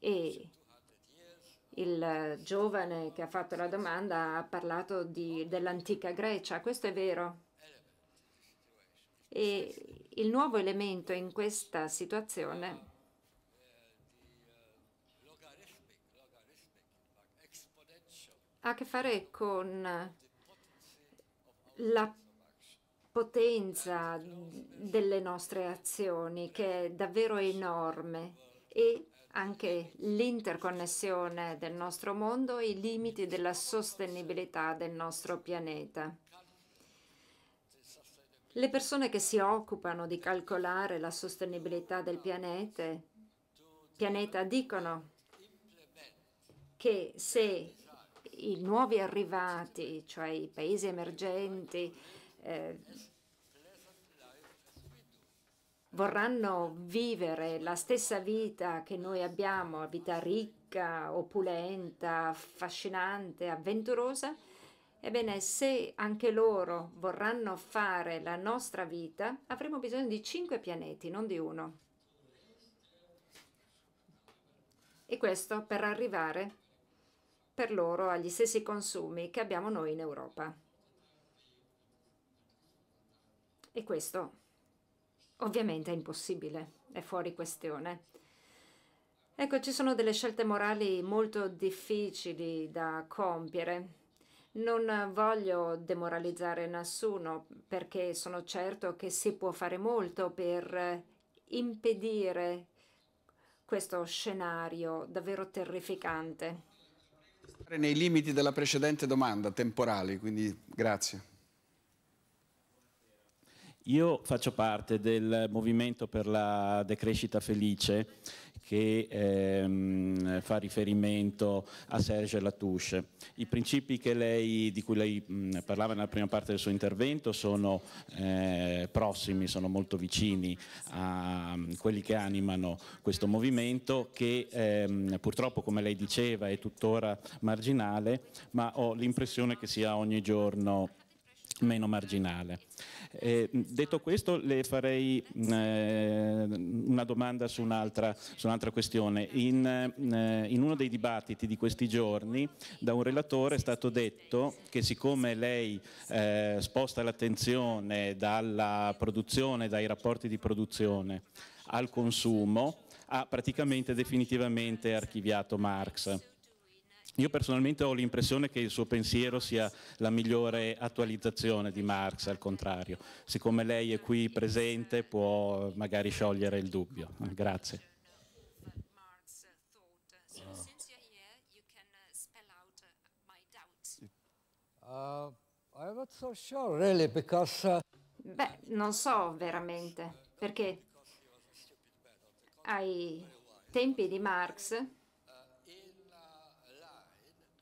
Speaker 3: e il giovane che ha fatto la domanda ha parlato di, dell'antica Grecia, questo è vero. E il nuovo elemento in questa situazione ha a che fare con la potenza delle nostre azioni che è davvero enorme e anche l'interconnessione del nostro mondo e i limiti della sostenibilità del nostro pianeta. Le persone che si occupano di calcolare la sostenibilità del pianeta, pianeta dicono che se i nuovi arrivati, cioè i paesi emergenti, eh, vorranno vivere la stessa vita che noi abbiamo, vita ricca, opulenta, affascinante, avventurosa, ebbene se anche loro vorranno fare la nostra vita, avremo bisogno di cinque pianeti, non di uno. E questo per arrivare per loro agli stessi consumi che abbiamo noi in Europa. E questo ovviamente è impossibile, è fuori questione. Ecco, ci sono delle scelte morali molto difficili da compiere. Non voglio demoralizzare nessuno perché sono certo che si può fare molto per impedire questo scenario davvero terrificante
Speaker 1: nei limiti della precedente domanda, temporali, quindi grazie.
Speaker 7: Io faccio parte del Movimento per la Decrescita Felice che ehm, fa riferimento a Serge Latouche. I principi lei, di cui lei mh, parlava nella prima parte del suo intervento sono eh, prossimi, sono molto vicini a mh, quelli che animano questo movimento che ehm, purtroppo, come lei diceva, è tuttora marginale, ma ho l'impressione che sia ogni giorno meno marginale. Eh, detto questo le farei eh, una domanda su un'altra, un questione. In, eh, in, uno dei dibattiti di questi giorni da un relatore è stato detto che siccome lei eh, sposta l'attenzione dalla produzione, dai rapporti di produzione al consumo, ha praticamente definitivamente archiviato Marx io personalmente ho l'impressione che il suo pensiero sia la migliore attualizzazione di Marx, al contrario. Siccome lei è qui presente può magari sciogliere il dubbio. Grazie.
Speaker 3: Uh, uh, Beh, non so veramente, perché ai tempi di Marx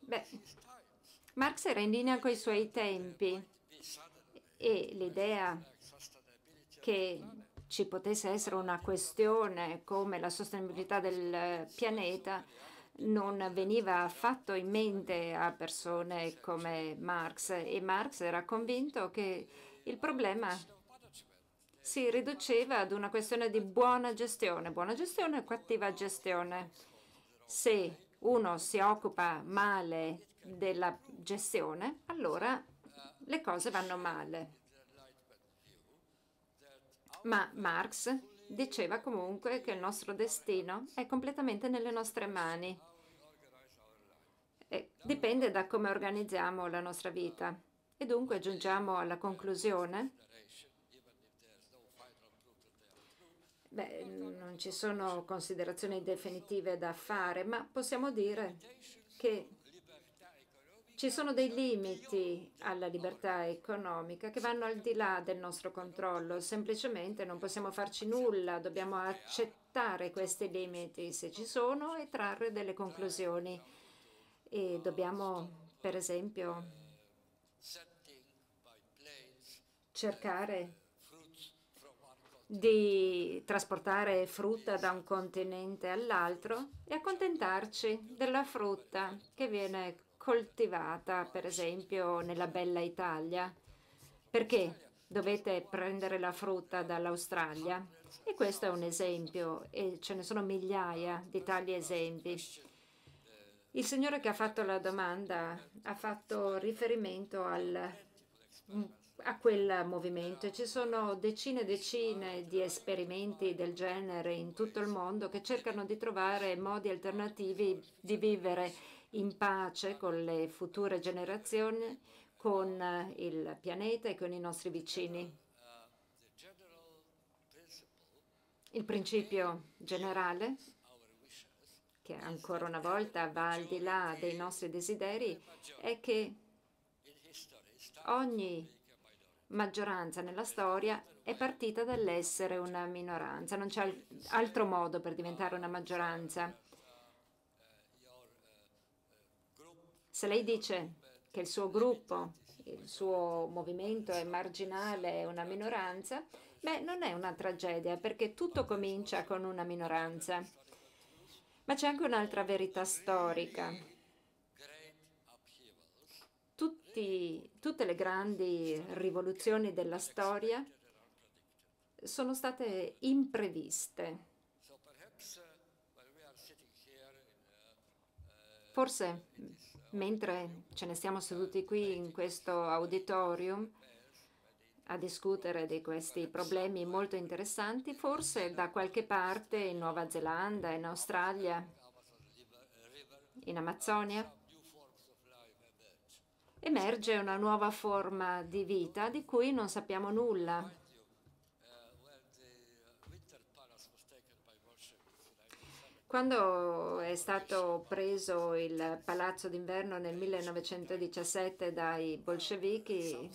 Speaker 3: Beh, Marx era in linea con i suoi tempi e l'idea che ci potesse essere una questione come la sostenibilità del pianeta non veniva affatto in mente a persone come Marx e Marx era convinto che il problema si riduceva ad una questione di buona gestione, buona gestione e cattiva gestione. Se uno si occupa male della gestione, allora le cose vanno male. Ma Marx diceva comunque che il nostro destino è completamente nelle nostre mani. E dipende da come organizziamo la nostra vita. E dunque giungiamo alla conclusione Beh, ecco. non ci sono considerazioni definitive da fare, ma possiamo dire che ci sono dei limiti alla libertà economica che vanno al di là del nostro controllo. Semplicemente non possiamo farci nulla, dobbiamo accettare questi limiti se ci sono e trarre delle conclusioni. E dobbiamo, per esempio, cercare di trasportare frutta da un continente all'altro e accontentarci della frutta che viene coltivata, per esempio, nella bella Italia. Perché dovete prendere la frutta dall'Australia? E questo è un esempio, e ce ne sono migliaia di tali esempi. Il signore che ha fatto la domanda ha fatto riferimento al a quel movimento. Esatto. Ci sono decine e decine di esperimenti del genere in tutto il mondo che cercano di trovare modi alternativi di vivere in pace con le future generazioni, con eh, il pianeta e con i nostri vicini.
Speaker 5: Eh,
Speaker 3: il principio generale, che ancora una volta va al di là dei nostri desideri, è che ogni maggioranza nella storia è partita dall'essere una minoranza, non c'è altro modo per diventare una maggioranza. Se lei dice che il suo gruppo, il suo movimento è marginale, è una minoranza, beh, non è una tragedia perché tutto comincia con una minoranza. Ma c'è anche un'altra verità storica tutti, tutte le grandi rivoluzioni della storia sono state impreviste. Forse mentre ce ne stiamo seduti qui in questo auditorium a discutere di questi problemi molto interessanti, forse da qualche parte in Nuova Zelanda, in Australia, in Amazzonia, emerge una nuova forma di vita di cui non sappiamo nulla. Quando è stato preso il palazzo d'inverno nel 1917 dai bolscevichi,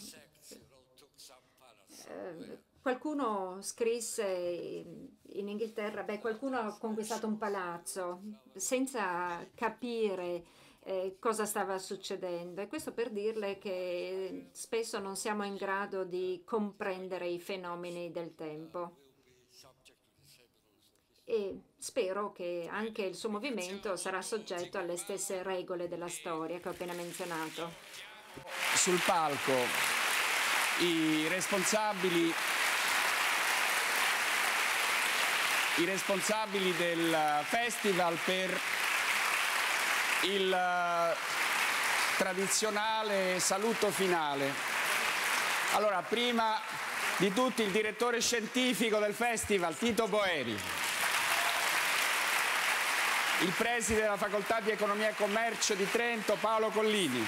Speaker 3: eh, qualcuno scrisse in Inghilterra, beh, qualcuno ha conquistato un palazzo senza capire eh, cosa stava succedendo e questo per dirle che spesso non siamo in grado di comprendere i fenomeni del tempo. E spero che anche il suo movimento sarà soggetto alle stesse regole della storia che ho appena menzionato.
Speaker 1: Sul palco i responsabili i responsabili del festival per il eh, tradizionale saluto finale. Allora, prima di tutti il direttore scientifico del festival, Tito Boeri, il preside della facoltà di economia e commercio di Trento, Paolo Collini,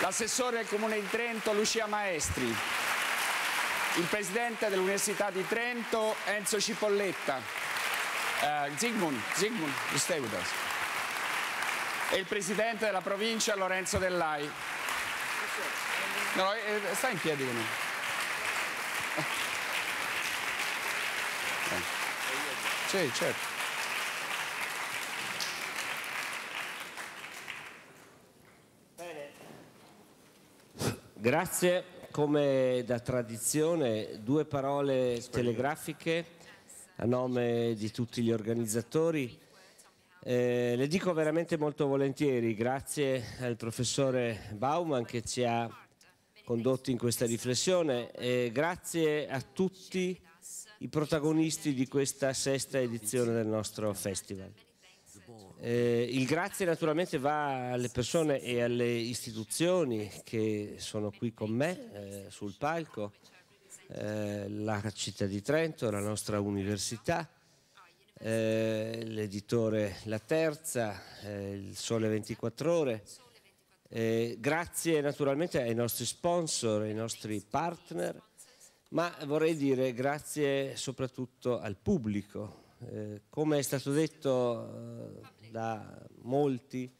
Speaker 1: l'assessore del comune di Trento, Lucia Maestri, il presidente dell'università di Trento, Enzo Cipolletta, uh, Zygmunt, Zygmunt, you stay e il presidente della provincia Lorenzo Dellai. No, eh, sta in piedi con me. Eh. Sì,
Speaker 6: certo. Grazie, come da tradizione, due parole telegrafiche a nome di tutti gli organizzatori. Eh, le dico veramente molto volentieri, grazie al professore Bauman che ci ha condotti in questa riflessione e grazie a tutti i protagonisti di questa sesta edizione del nostro festival. Eh, il grazie naturalmente va alle persone e alle istituzioni che sono qui con me eh, sul palco, eh, la città di Trento, la nostra università, eh, l'editore La Terza, eh, il Sole 24 Ore. Eh, grazie naturalmente ai nostri sponsor, ai nostri partner, ma vorrei dire grazie soprattutto al pubblico. Eh, come è stato detto eh, da molti,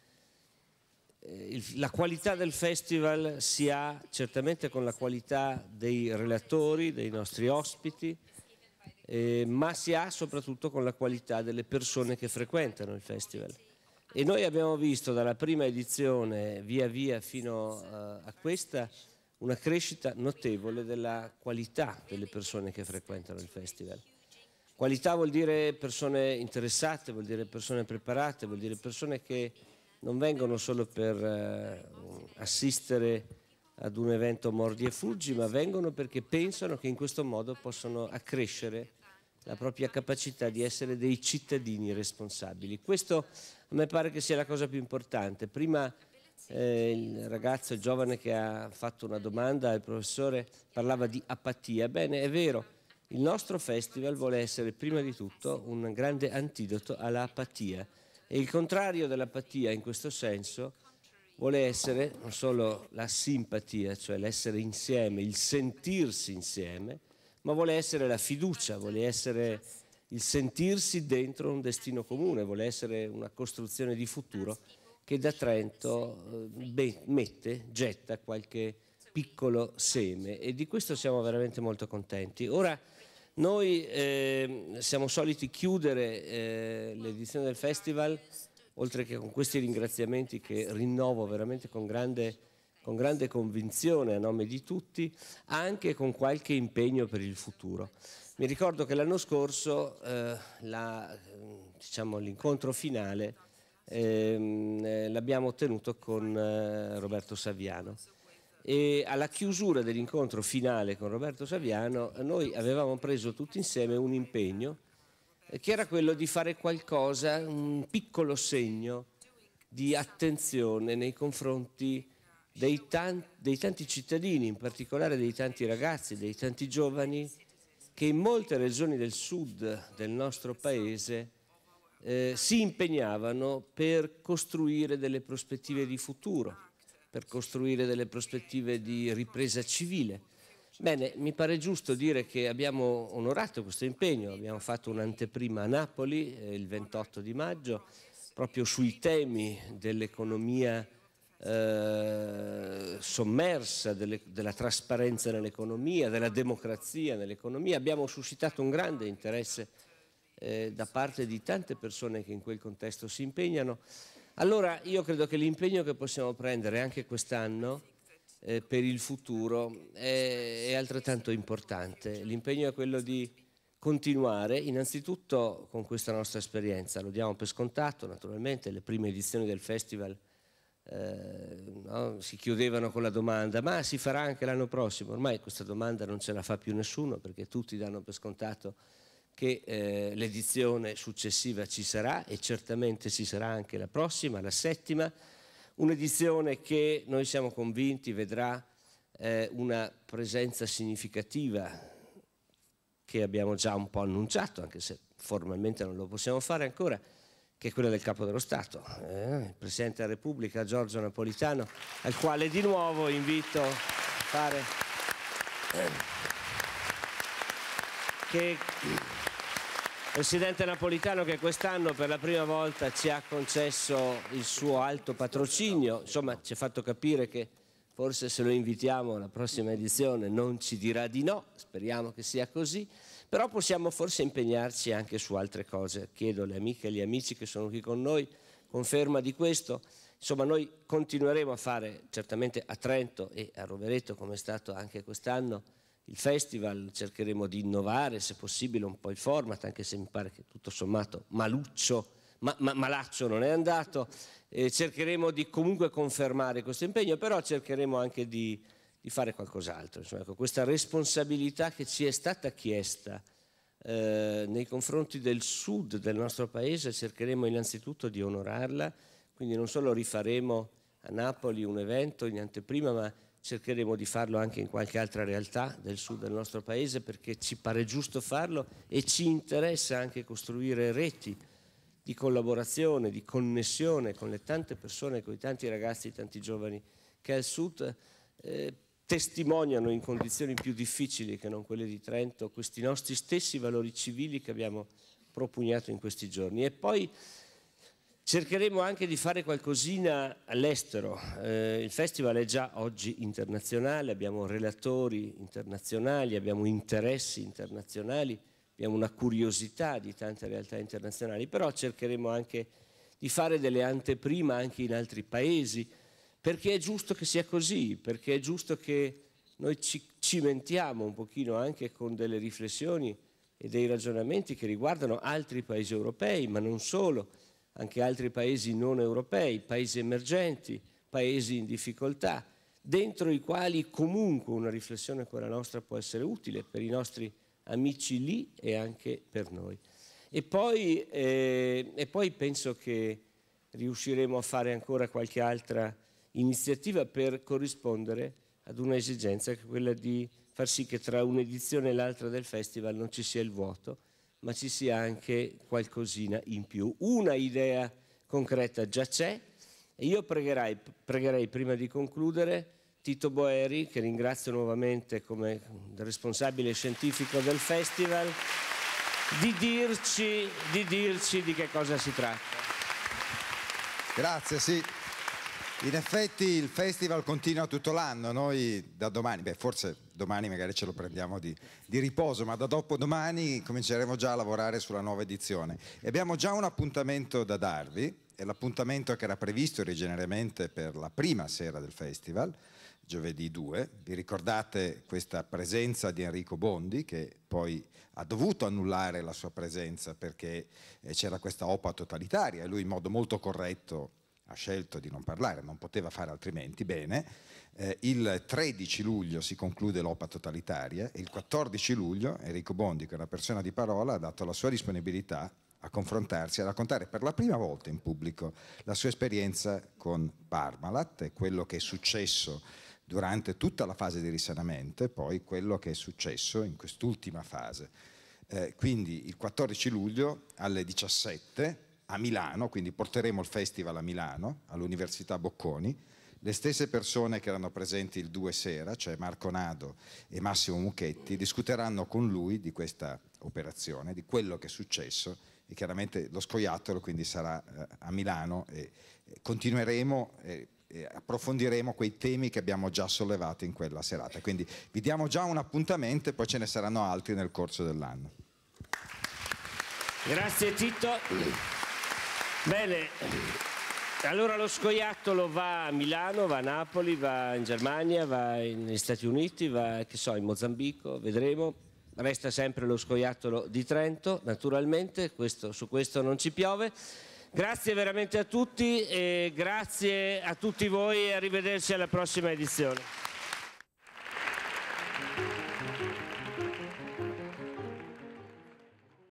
Speaker 6: eh, la qualità del festival si ha certamente con la qualità dei relatori, dei nostri ospiti, eh, ma si ha soprattutto con la qualità delle persone che frequentano il festival. E noi abbiamo visto dalla prima edizione via via fino a, eh, a questa una crescita notevole della qualità delle persone che frequentano il festival. Qualità vuol dire persone interessate, vuol dire persone preparate, vuol dire persone che non vengono solo per eh, assistere ad un evento mordi e fuggi, ma vengono perché pensano che in questo modo possono accrescere la propria capacità di essere dei cittadini responsabili. Questo a me pare che sia la cosa più importante. Prima eh, il ragazzo il giovane che ha fatto una domanda al professore parlava di apatia. Bene, è vero, il nostro festival vuole essere prima di tutto un grande antidoto all'apatia e il contrario dell'apatia in questo senso vuole essere non solo la simpatia, cioè l'essere insieme, il sentirsi insieme, ma vuole essere la fiducia, vuole essere il sentirsi dentro un destino comune, vuole essere una costruzione di futuro che da Trento beh, mette, getta qualche piccolo seme e di questo siamo veramente molto contenti. Ora noi eh, siamo soliti chiudere eh, l'edizione del festival, oltre che con questi ringraziamenti che rinnovo veramente con grande con grande convinzione a nome di tutti, anche con qualche impegno per il futuro. Mi ricordo che l'anno scorso eh, eh diciamo, l'incontro diciamo, finale ehm, eh, l'abbiamo ottenuto con eh, Roberto Saviano e alla chiusura dell'incontro finale con Roberto Saviano noi avevamo preso tutti insieme un impegno eh, che era quello di fare qualcosa, un piccolo segno di attenzione nei confronti dei tanti, dei tanti cittadini, in particolare dei tanti ragazzi, dei tanti giovani che in molte regioni del sud del nostro paese eh, si impegnavano per costruire delle prospettive di futuro, per costruire delle prospettive di ripresa civile. Bene, mi pare giusto dire che abbiamo onorato questo impegno, abbiamo fatto un'anteprima a Napoli eh, il 28 di maggio proprio sui temi dell'economia eh, sommersa delle, della trasparenza nell'economia, della democrazia nell'economia, abbiamo suscitato un grande interesse eh, da parte di tante persone che in quel contesto si impegnano. Allora io credo che l'impegno che possiamo prendere anche quest'anno eh, per il futuro è, è altrettanto importante. L'impegno è quello di continuare innanzitutto con questa nostra esperienza, lo diamo per scontato naturalmente, le prime edizioni del festival eh, no? si chiudevano con la domanda ma si farà anche l'anno prossimo, ormai questa domanda non ce la fa più nessuno perché tutti danno per scontato che eh, l'edizione successiva ci sarà e certamente ci sarà anche la prossima, la settima, un'edizione che noi siamo convinti vedrà eh, una presenza significativa che abbiamo già un po' annunciato, anche se formalmente non lo possiamo fare ancora, che è quella del Capo dello Stato, eh, il Presidente della Repubblica Giorgio Napolitano, al quale di nuovo invito a fare... Che... Presidente Napolitano che quest'anno per la prima volta ci ha concesso il suo alto patrocinio, insomma ci ha fatto capire che forse se lo invitiamo alla prossima edizione non ci dirà di no, speriamo che sia così. Però possiamo forse impegnarci anche su altre cose. Chiedo alle amiche e agli amici che sono qui con noi conferma di questo. Insomma, noi continueremo a fare certamente a Trento e a Rovereto, come è stato anche quest'anno, il festival. Cercheremo di innovare, se possibile, un po' il format, anche se mi pare che tutto sommato maluccio, ma, ma, malaccio non è andato. Eh, cercheremo di comunque confermare questo impegno, però cercheremo anche di di fare qualcos'altro. Insomma, ecco, questa responsabilità che ci è stata chiesta eh, nei confronti del sud del nostro paese cercheremo innanzitutto di onorarla, quindi non solo rifaremo a Napoli un evento in anteprima, ma cercheremo di farlo anche in qualche altra realtà del sud del nostro paese perché ci pare giusto farlo e ci interessa anche costruire reti di collaborazione, di connessione con le tante persone, con i tanti ragazzi, i tanti giovani che al sud eh, testimoniano in condizioni più difficili che non quelle di Trento questi nostri stessi valori civili che abbiamo propugnato in questi giorni. E poi cercheremo anche di fare qualcosina all'estero. Eh, il festival è già oggi internazionale, abbiamo relatori internazionali, abbiamo interessi internazionali, abbiamo una curiosità di tante realtà internazionali, però cercheremo anche di fare delle anteprime anche in altri paesi, perché è giusto che sia così, perché è giusto che noi ci cimentiamo un pochino anche con delle riflessioni e dei ragionamenti che riguardano altri paesi europei, ma non solo, anche altri paesi non europei, paesi emergenti, paesi in difficoltà, dentro i quali comunque una riflessione come la nostra può essere utile per i nostri amici lì e anche per noi. E poi, eh, e poi penso che riusciremo a fare ancora qualche altra iniziativa per corrispondere ad una esigenza che è quella di far sì che tra un'edizione e l'altra del festival non ci sia il vuoto, ma ci sia anche qualcosina in più. Una idea concreta già c'è e io pregherai, pregherei prima di concludere Tito Boeri, che ringrazio nuovamente come responsabile scientifico del festival, di dirci di, dirci di che cosa si tratta.
Speaker 8: Grazie, sì. In effetti il festival continua tutto l'anno, noi da domani, beh forse domani magari ce lo prendiamo di, di, riposo, ma da dopodomani cominceremo già a lavorare sulla nuova edizione. E abbiamo già un appuntamento da darvi, è l'appuntamento che era previsto originariamente per la prima sera del festival, giovedì 2. Vi ricordate questa presenza di Enrico Bondi che poi ha dovuto annullare la sua presenza perché eh, c'era questa OPA totalitaria e lui in modo molto corretto ha scelto di non parlare, non poteva fare altrimenti, bene, eh, il 13 luglio si conclude l'OPA totalitaria e il 14 luglio Enrico Bondi, che è una persona di parola, ha dato la sua disponibilità a confrontarsi, a raccontare per la prima volta in pubblico la sua esperienza con Parmalat e quello che è successo durante tutta la fase di risanamento e poi quello che è successo in quest'ultima fase. Eh, quindi il 14 luglio alle 17 a Milano, quindi porteremo il festival a Milano, all'Università Bocconi. Le stesse persone che erano presenti il 2 sera, cioè Marco Nado e Massimo Mucchetti, discuteranno con lui di questa operazione, di quello che è successo e chiaramente lo scoiattolo quindi sarà eh, a Milano e continueremo e approfondiremo quei temi che abbiamo già sollevato in quella serata. Quindi vi diamo già un appuntamento e poi ce ne saranno altri nel corso dell'anno.
Speaker 6: Grazie Tito. Bene, allora lo scoiattolo va a Milano, va a Napoli, va in Germania, va negli Stati Uniti, va so, in Mozambico, vedremo. Resta sempre lo scoiattolo di Trento, naturalmente, questo, su questo non ci piove. Grazie veramente a tutti e grazie a tutti voi e arrivederci alla prossima edizione.